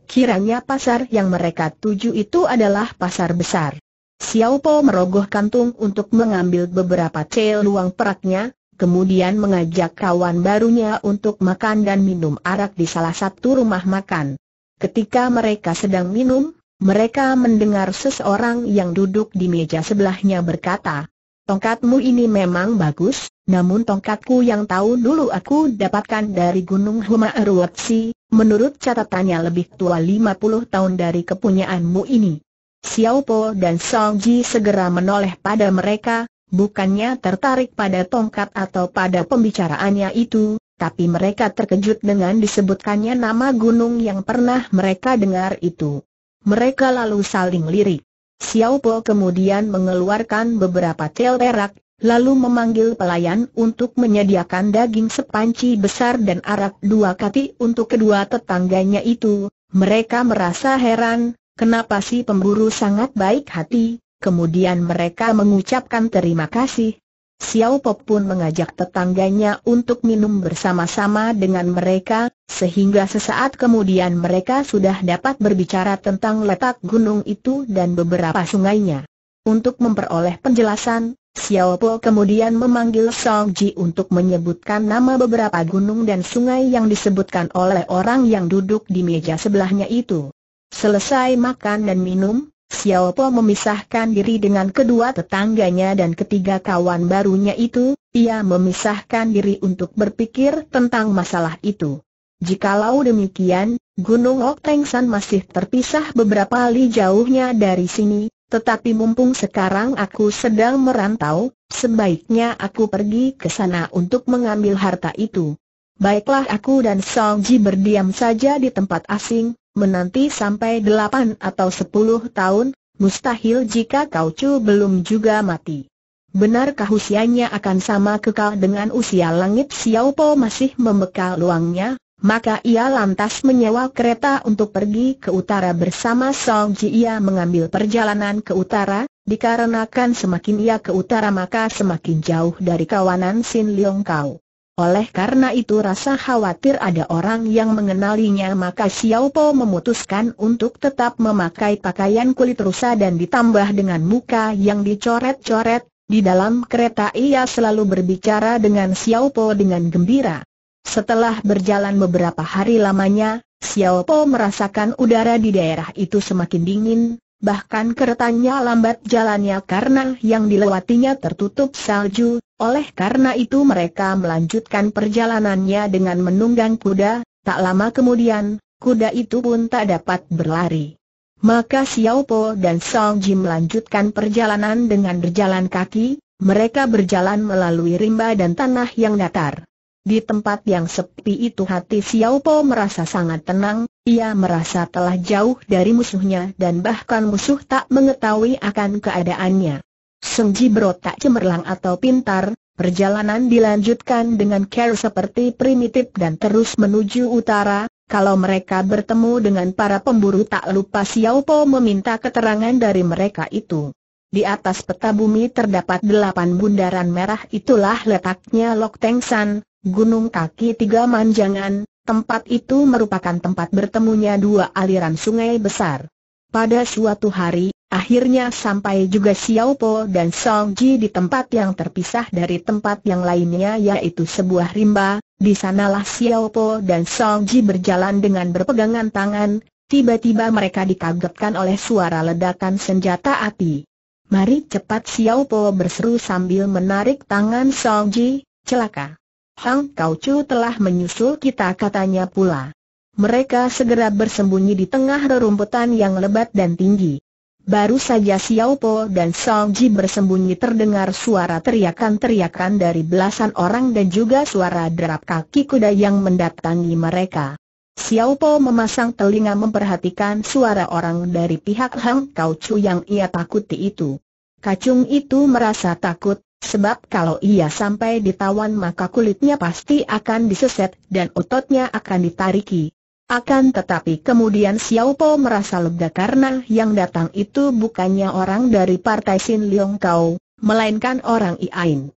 Kiranya pasar yang mereka tuju itu adalah pasar besar. Xiao Po merogoh kantung untuk mengambil beberapa cel luang peraknya, kemudian mengajak kawan barunya untuk makan dan minum arak di salah satu rumah makan. Ketika mereka sedang minum, mereka mendengar seseorang yang duduk di meja sebelahnya berkata, Tongkatmu ini memang bagus, namun tongkatku yang tahu dulu aku dapatkan dari Gunung Humaerwatsi, menurut catatannya lebih tua 50 tahun dari kepunyaanmu ini. Xiao Po dan Song Ji segera menoleh pada mereka, bukannya tertarik pada tongkat atau pada pembicaraannya itu, tapi mereka terkejut dengan disebutkannya nama gunung yang pernah mereka dengar itu. Mereka lalu saling lirik. Xiao Po kemudian mengeluarkan beberapa tel perak, lalu memanggil pelayan untuk menyediakan daging sepanci besar dan arak dua kati untuk kedua tetangganya itu. Mereka merasa heran, kenapa si pemburu sangat baik hati, Kemudian mereka mengucapkan terima kasih. Xiao Pop pun mengajak tetangganya untuk minum bersama-sama dengan mereka, sehingga sesaat kemudian mereka sudah dapat berbicara tentang letak gunung itu dan beberapa sungainya. Untuk memperoleh penjelasan, Xiao Po kemudian memanggil Song Ji untuk menyebutkan nama beberapa gunung dan sungai yang disebutkan oleh orang yang duduk di meja sebelahnya itu. Selesai makan dan minum, Xiaopo memisahkan diri dengan kedua tetangganya dan ketiga kawan barunya itu, ia memisahkan diri untuk berpikir tentang masalah itu. Jikalau demikian, Gunung Ok Teng San masih terpisah beberapa li jauhnya dari sini, tetapi mumpung sekarang aku sedang merantau, sebaiknya aku pergi ke sana untuk mengambil harta itu. Baiklah aku dan Song Ji berdiam saja di tempat asing, menanti sampai delapan atau sepuluh tahun, mustahil jika Kau Chu belum juga mati. Benarkah usianya akan sama kekal dengan usia langit Xiao Po masih membekal luangnya? Maka ia lantas menyewa kereta untuk pergi ke utara bersama Song Ji ia mengambil perjalanan ke utara, dikarenakan semakin ia ke utara maka semakin jauh dari kawanan Sin Leong Kau. Oleh karena itu rasa khawatir ada orang yang mengenalinya maka Xiao Po memutuskan untuk tetap memakai pakaian kulit rusa dan ditambah dengan muka yang dicoret-coret. Di dalam kereta ia selalu berbicara dengan Xiao Po dengan gembira. Setelah berjalan beberapa hari lamanya, Xiao Po merasakan udara di daerah itu semakin dingin, bahkan keretanya lambat jalannya karena yang dilewatinya tertutup salju, oleh karena itu mereka melanjutkan perjalanannya dengan menunggang kuda, tak lama kemudian, kuda itu pun tak dapat berlari. Maka Xiao Po dan Song Ji melanjutkan perjalanan dengan berjalan kaki, mereka berjalan melalui rimba dan tanah yang datar. Di tempat yang sepi itu hati Xiao Po merasa sangat tenang, ia merasa telah jauh dari musuhnya dan bahkan musuh tak mengetahui akan keadaannya. Sung Ji Bro tak cemerlang atau pintar, perjalanan dilanjutkan dengan care seperti primitif dan terus menuju utara, kalau mereka bertemu dengan para pemburu tak lupa Xiao Po meminta keterangan dari mereka itu. Di atas peta bumi terdapat delapan bundaran merah itulah letaknya Lok Teng San, Gunung Kaki Tiga Manjangan, tempat itu merupakan tempat bertemunya dua aliran sungai besar. Pada suatu hari, akhirnya sampai juga Xiao Po dan Song Ji di tempat yang terpisah dari tempat yang lainnya yaitu sebuah rimba, di sanalah Xiao Po dan Song Ji berjalan dengan berpegangan tangan, tiba-tiba mereka dikagetkan oleh suara ledakan senjata api. Mari cepat Xiao Po berseru sambil menarik tangan Song Ji, celaka. Hang Kau Chu telah menyusul kita katanya pula. Mereka segera bersembunyi di tengah rerumputan yang lebat dan tinggi. Baru saja Xiao Po dan Song Ji bersembunyi terdengar suara teriakan-teriakan dari belasan orang dan juga suara derap kaki kuda yang mendatangi mereka. Xiao Po memasang telinga memperhatikan suara orang dari pihak Hang Kau Chu yang ia takuti itu. Kacung itu merasa takut, Sebab kalau ia sampai ditawan maka kulitnya pasti akan diseset dan ototnya akan ditariki. Akan tetapi kemudian Xiao Po merasa lega karena yang datang itu bukannya orang dari partai Sin Leong Kau, melainkan orang Iain.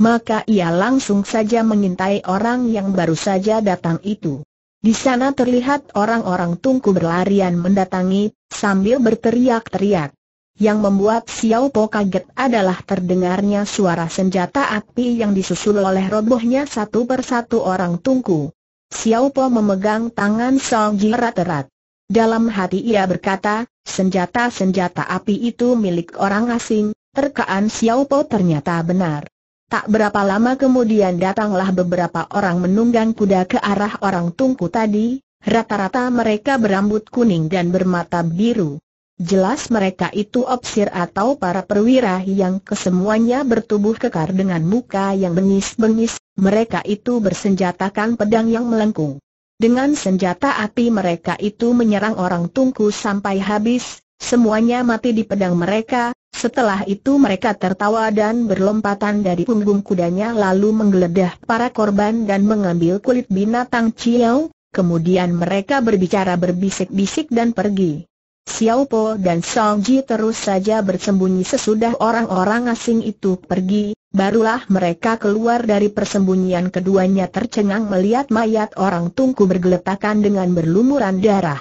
Maka ia langsung saja mengintai orang yang baru saja datang itu. Di sana terlihat orang-orang tungku berlarian mendatangi, sambil berteriak-teriak. Yang membuat Xiao Po kaget adalah terdengarnya suara senjata api yang disusul oleh robohnya satu persatu orang tungku. Xiao Po memegang tangan Song Ji erat-erat. Dalam hati ia berkata, senjata-senjata api itu milik orang asing, terkaan Xiao Po ternyata benar. Tak berapa lama kemudian datanglah beberapa orang menunggang kuda ke arah orang tungku tadi, rata-rata mereka berambut kuning dan bermata biru. Jelas mereka itu opsir atau para perwira yang kesemuanya bertubuh kekar dengan muka yang bengis-bengis, mereka itu bersenjatakan pedang yang melengkung. Dengan senjata api mereka itu menyerang orang tungku sampai habis, semuanya mati di pedang mereka, setelah itu mereka tertawa dan berlompatan dari punggung kudanya lalu menggeledah para korban dan mengambil kulit binatang ciau, kemudian mereka berbicara berbisik-bisik dan pergi. Xiao Po dan Song Ji terus saja bersembunyi sesudah orang-orang asing itu pergi, barulah mereka keluar dari persembunyian keduanya tercengang melihat mayat orang tungku bergeletakan dengan berlumuran darah.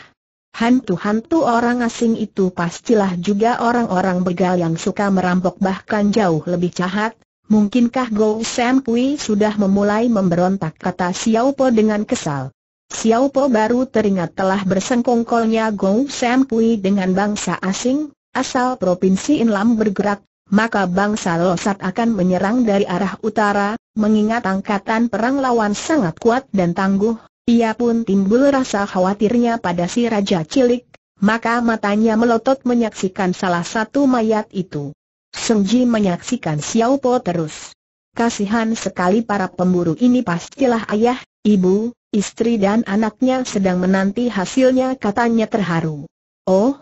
Hantu-hantu orang asing itu pastilah juga orang-orang begal yang suka merampok bahkan jauh lebih jahat, Mungkinkah Go Sam Kui sudah memulai memberontak kata Xiao Po dengan kesal. Xiao Po baru teringat telah bersengkongkolnya Gong Sam Pui dengan bangsa asing, asal Provinsi Inlam bergerak, maka bangsa Losat akan menyerang dari arah utara, mengingat angkatan perang lawan sangat kuat dan tangguh, ia pun timbul rasa khawatirnya pada si Raja Cilik, maka matanya melotot menyaksikan salah satu mayat itu. Seng Ji menyaksikan Xiao Po terus. Kasihan sekali para pemburu ini pastilah ayah, ibu, Istri dan anaknya sedang menanti hasilnya katanya terharu. Oh,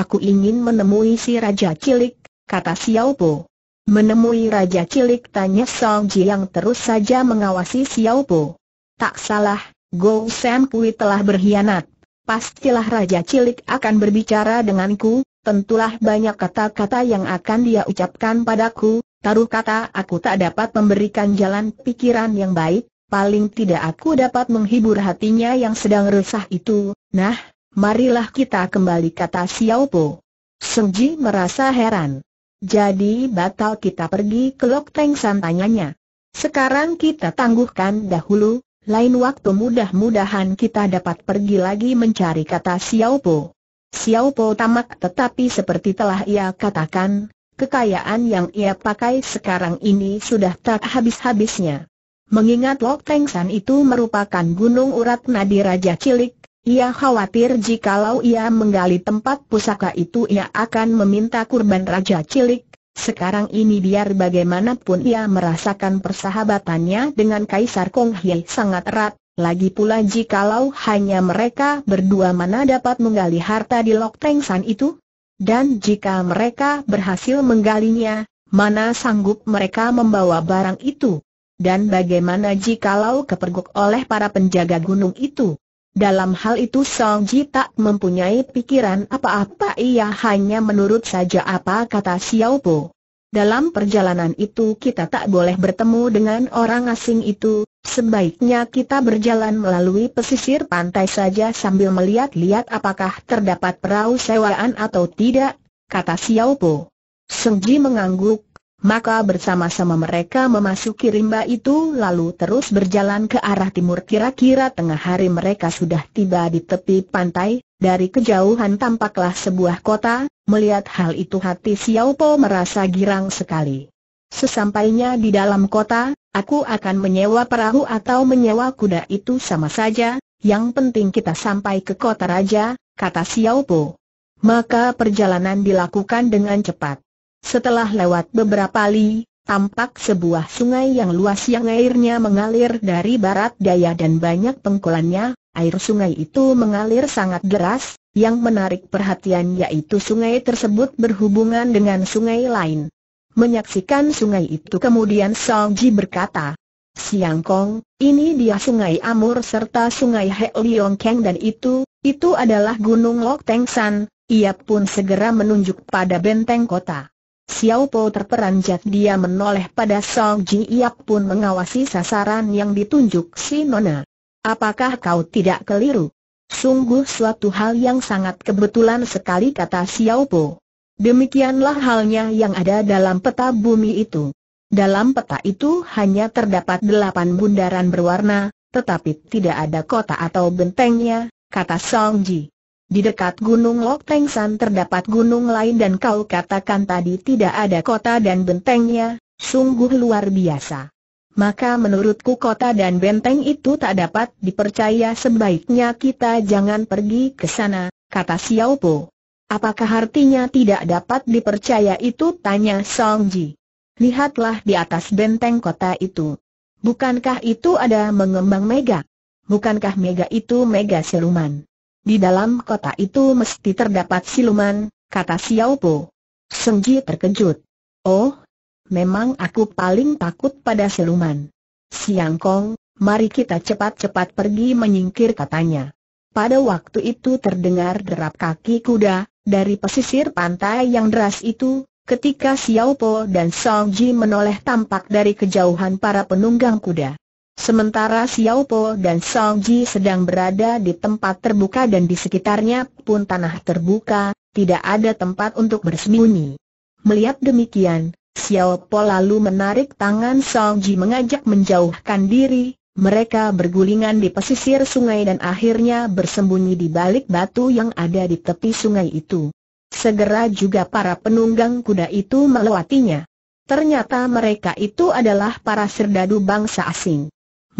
aku ingin menemui si Raja Cilik, kata Xiao Po. Menemui Raja Cilik tanya Song Ji yang terus saja mengawasi Xiao Po. Tak salah, Go Sam Pui telah berkhianat. Pastilah Raja Cilik akan berbicara denganku, tentulah banyak kata-kata yang akan dia ucapkan padaku, taruh kata aku tak dapat memberikan jalan pikiran yang baik, paling tidak aku dapat menghibur hatinya yang sedang resah itu, nah, marilah kita kembali kata Xiao Po. Seng Ji merasa heran. Jadi batal kita pergi ke Lok Teng San tanyanya. Sekarang kita tangguhkan dahulu, lain waktu mudah-mudahan kita dapat pergi lagi mencari kata Xiao Po. Xiao Po tamak tetapi seperti telah ia katakan, kekayaan yang ia pakai sekarang ini sudah tak habis-habisnya. Mengingat Lok Teng San itu merupakan gunung urat nadi Raja Cilik, ia khawatir jikalau ia menggali tempat pusaka itu ia akan meminta kurban Raja Cilik. Sekarang ini biar bagaimanapun ia merasakan persahabatannya dengan Kaisar Kong Hye sangat erat, lagi pula jikalau hanya mereka berdua mana dapat menggali harta di Lok Teng San itu? Dan jika mereka berhasil menggalinya, mana sanggup mereka membawa barang itu? Dan bagaimana jikalau kepergok oleh para penjaga gunung itu? Dalam hal itu Song Ji tak mempunyai pikiran apa-apa ia hanya menurut saja apa kata Xiao Po. Dalam perjalanan itu kita tak boleh bertemu dengan orang asing itu, sebaiknya kita berjalan melalui pesisir pantai saja sambil melihat-lihat apakah terdapat perahu sewaan atau tidak, kata Xiao Po. Song Ji mengangguk, maka bersama-sama mereka memasuki rimba itu lalu terus berjalan ke arah timur kira-kira tengah hari mereka sudah tiba di tepi pantai, dari kejauhan tampaklah sebuah kota, melihat hal itu hati Xiao Po merasa girang sekali. Sesampainya di dalam kota, aku akan menyewa perahu atau menyewa kuda itu sama saja, yang penting kita sampai ke kota raja, kata Xiao Po. Maka perjalanan dilakukan dengan cepat. Setelah lewat beberapa li, tampak sebuah sungai yang luas yang airnya mengalir dari barat daya dan banyak pengkolannya, air sungai itu mengalir sangat deras, yang menarik perhatian yaitu sungai tersebut berhubungan dengan sungai lain. Menyaksikan sungai itu kemudian Song Ji berkata, Siang Kong, ini dia sungai Amur serta sungai He Liong Kang dan itu, itu adalah gunung Lok Teng San, ia pun segera menunjuk pada benteng kota. Xiao Po terperanjat dia menoleh pada Song Ji Yap pun mengawasi sasaran yang ditunjuk si Nona. Apakah kau tidak keliru? Sungguh suatu hal yang sangat kebetulan sekali kata Xiao Po. Demikianlah halnya yang ada dalam peta bumi itu. Dalam peta itu hanya terdapat delapan bundaran berwarna, tetapi tidak ada kota atau bentengnya, kata Song Ji. Di dekat Gunung Lok Teng San terdapat gunung lain dan kau katakan tadi tidak ada kota dan bentengnya, sungguh luar biasa. Maka menurutku kota dan benteng itu tak dapat dipercaya sebaiknya kita jangan pergi ke sana, kata Xiao Po. Apakah artinya tidak dapat dipercaya itu tanya Song Ji. Lihatlah di atas benteng kota itu. Bukankah itu ada mengembang mega? Bukankah mega itu mega siluman? Di dalam kota itu mesti terdapat siluman, kata Xiao Po. Ji terkejut. Oh, memang aku paling takut pada siluman. Siang Kong, mari kita cepat-cepat pergi menyingkir katanya. Pada waktu itu terdengar derap kaki kuda, dari pesisir pantai yang deras itu, ketika Xiao Po dan Song Ji menoleh tampak dari kejauhan para penunggang kuda. Sementara Xiao Po dan Song Ji sedang berada di tempat terbuka dan di sekitarnya pun tanah terbuka, tidak ada tempat untuk bersembunyi. Melihat demikian, Xiao Po lalu menarik tangan Song Ji mengajak menjauhkan diri, mereka bergulingan di pesisir sungai dan akhirnya bersembunyi di balik batu yang ada di tepi sungai itu. Segera juga para penunggang kuda itu melewatinya. Ternyata mereka itu adalah para serdadu bangsa asing.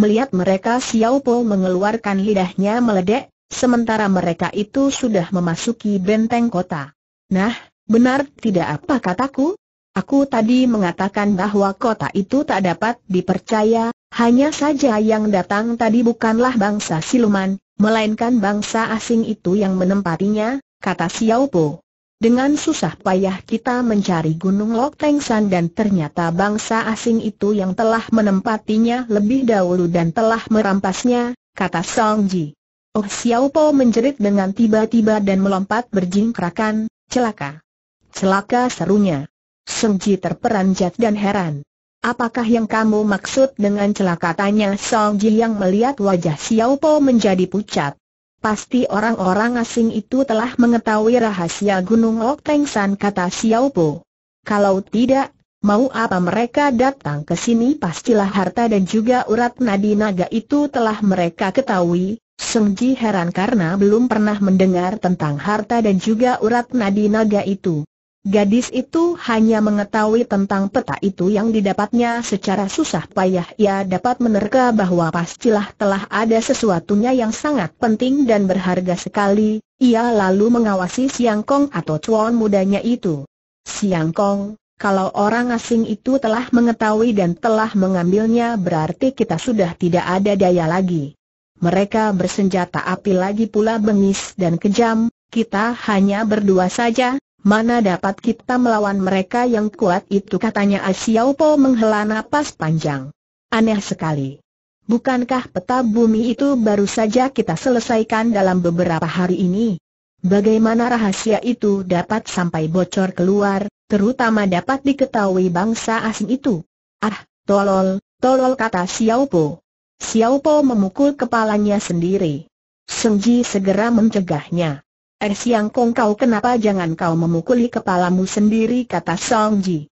Melihat mereka Xiao Po mengeluarkan lidahnya meledek, sementara mereka itu sudah memasuki benteng kota. Nah, benar tidak apa kataku? Aku tadi mengatakan bahwa kota itu tak dapat dipercaya, hanya saja yang datang tadi bukanlah bangsa siluman, melainkan bangsa asing itu yang menempatinya, kata Xiao Po. Dengan susah payah kita mencari Gunung San dan ternyata bangsa asing itu yang telah menempatinya lebih dahulu dan telah merampasnya, kata Song Ji. Oh Xiao Po menjerit dengan tiba-tiba dan melompat berjingkrakan, celaka. Celaka serunya. Song Ji terperanjat dan heran. Apakah yang kamu maksud dengan celaka tanya Song Ji yang melihat wajah Xiao Po menjadi pucat? Pasti orang-orang asing itu telah mengetahui rahasia Gunung Lok Teng San kata Xiao Po. Kalau tidak, mau apa mereka datang ke sini pastilah harta dan juga urat nadi naga itu telah mereka ketahui. Seng Ji heran karena belum pernah mendengar tentang harta dan juga urat nadi naga itu. Gadis itu hanya mengetahui tentang peta itu yang didapatnya secara susah payah ia dapat menerka bahwa pastilah telah ada sesuatunya yang sangat penting dan berharga sekali, ia lalu mengawasi Siang Kong atau cuan mudanya itu. Siang Kong, kalau orang asing itu telah mengetahui dan telah mengambilnya berarti kita sudah tidak ada daya lagi. Mereka bersenjata api lagi pula bengis dan kejam, kita hanya berdua saja, Mana dapat kita melawan mereka yang kuat itu katanya Asiao Po menghela napas panjang. Aneh sekali. Bukankah peta bumi itu baru saja kita selesaikan dalam beberapa hari ini? Bagaimana rahasia itu dapat sampai bocor keluar, terutama dapat diketahui bangsa asing itu? Ah, tolol, tolol kata Xiao Po. Xiao Po memukul kepalanya sendiri. Sengji segera mencegahnya. Eh Siang Kong kau kenapa jangan kau memukuli kepalamu sendiri kata Song Ji.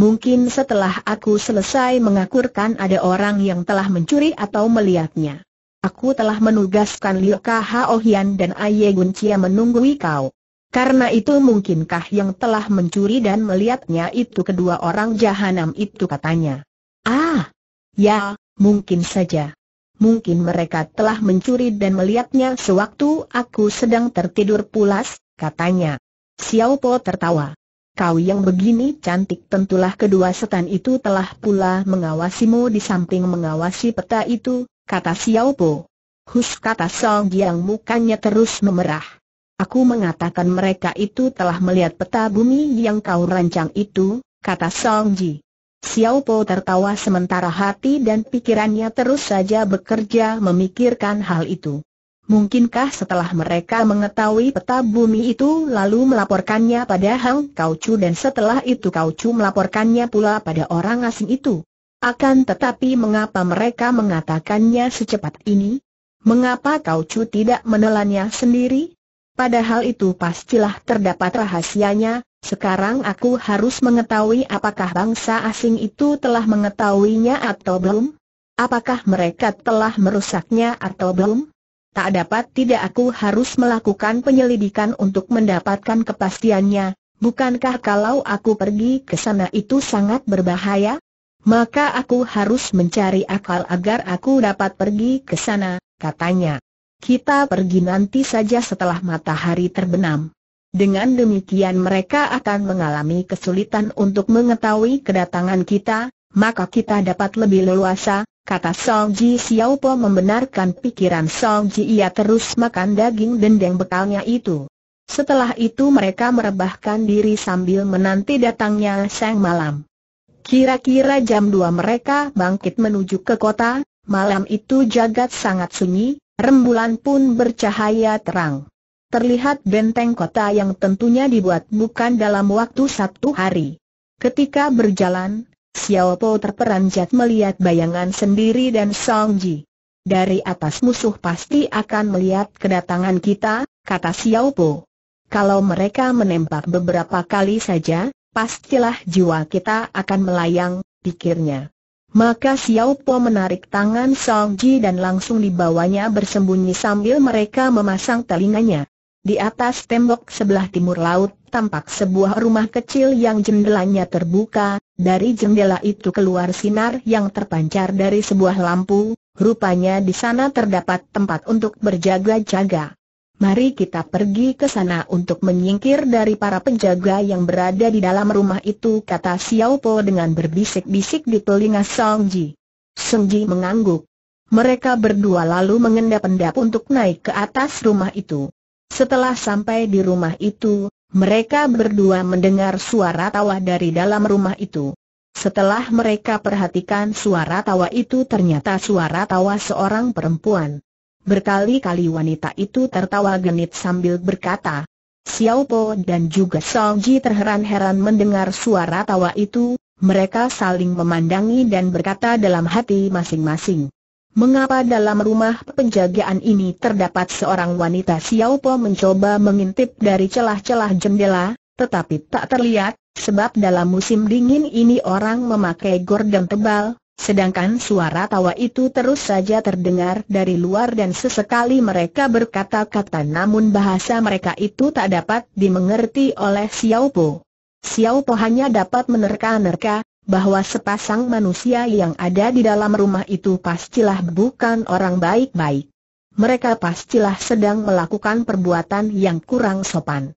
Mungkin setelah aku selesai mengakurkan ada orang yang telah mencuri atau melihatnya. Aku telah menugaskan Liu Kha, Ohian, dan Aye Gun Chia menunggui kau. Karena itu mungkinkah yang telah mencuri dan melihatnya itu kedua orang jahanam itu katanya. Ah, ya, mungkin saja. Mungkin mereka telah mencuri dan melihatnya sewaktu aku sedang tertidur pulas, katanya. Xiao Po tertawa. Kau yang begini cantik tentulah kedua setan itu telah pula mengawasimu di samping mengawasi peta itu, kata Xiao Po. Hus kata Song Jiang, mukanya terus memerah. Aku mengatakan mereka itu telah melihat peta bumi yang kau rancang itu, kata Song Ji. Xiao Po tertawa sementara hati dan pikirannya terus saja bekerja memikirkan hal itu. Mungkinkah setelah mereka mengetahui peta bumi itu lalu melaporkannya pada Hang Kau Chu dan setelah itu Kau Chu melaporkannya pula pada orang asing itu? Akan tetapi mengapa mereka mengatakannya secepat ini? Mengapa Kau Chu tidak menelannya sendiri? Padahal itu pastilah terdapat rahasianya, sekarang aku harus mengetahui apakah bangsa asing itu telah mengetahuinya atau belum? Apakah mereka telah merusaknya atau belum? Tak dapat tidak aku harus melakukan penyelidikan untuk mendapatkan kepastiannya, bukankah kalau aku pergi ke sana itu sangat berbahaya? Maka aku harus mencari akal agar aku dapat pergi ke sana, katanya. Kita pergi nanti saja setelah matahari terbenam. Dengan demikian mereka akan mengalami kesulitan untuk mengetahui kedatangan kita, maka kita dapat lebih leluasa, kata Song Ji Xiao Xiaopo membenarkan pikiran Song Ji ia terus makan daging dendeng bekalnya itu. Setelah itu mereka merebahkan diri sambil menanti datangnya sang malam. Kira-kira jam 2 mereka bangkit menuju ke kota, malam itu jagat sangat sunyi, rembulan pun bercahaya terang. Terlihat benteng kota yang tentunya dibuat bukan dalam waktu satu hari. Ketika berjalan, Xiao Po terperanjat melihat bayangan sendiri dan Song Ji. Dari atas musuh pasti akan melihat kedatangan kita, kata Xiao Po. Kalau mereka menembak beberapa kali saja, pastilah jiwa kita akan melayang, pikirnya. Maka Xiao Po menarik tangan Song Ji dan langsung dibawanya bersembunyi sambil mereka memasang telinganya. Di atas tembok sebelah timur laut, tampak sebuah rumah kecil yang jendelanya terbuka, dari jendela itu keluar sinar yang terpancar dari sebuah lampu, rupanya di sana terdapat tempat untuk berjaga-jaga. Mari kita pergi ke sana untuk menyingkir dari para penjaga yang berada di dalam rumah itu kata Xiao Po dengan berbisik-bisik di telinga Song Ji. Song Ji mengangguk. Mereka berdua lalu mengendap-endap untuk naik ke atas rumah itu. Setelah sampai di rumah itu, mereka berdua mendengar suara tawa dari dalam rumah itu. Setelah mereka perhatikan suara tawa itu ternyata suara tawa seorang perempuan. Berkali-kali wanita itu tertawa genit sambil berkata, Xiao Po dan juga Song Ji terheran-heran mendengar suara tawa itu, mereka saling memandangi dan berkata dalam hati masing-masing. Mengapa dalam rumah penjagaan ini terdapat seorang wanita Xiao Po mencoba mengintip dari celah-celah jendela, tetapi tak terlihat, sebab dalam musim dingin ini orang memakai gorden tebal, Sedangkan suara tawa itu terus saja terdengar dari luar dan sesekali mereka berkata-kata namun bahasa mereka itu tak dapat dimengerti oleh Xiao Po. Xiao Po hanya dapat menerka-nerka, bahwa sepasang manusia yang ada di dalam rumah itu pastilah bukan orang baik-baik. Mereka pastilah sedang melakukan perbuatan yang kurang sopan.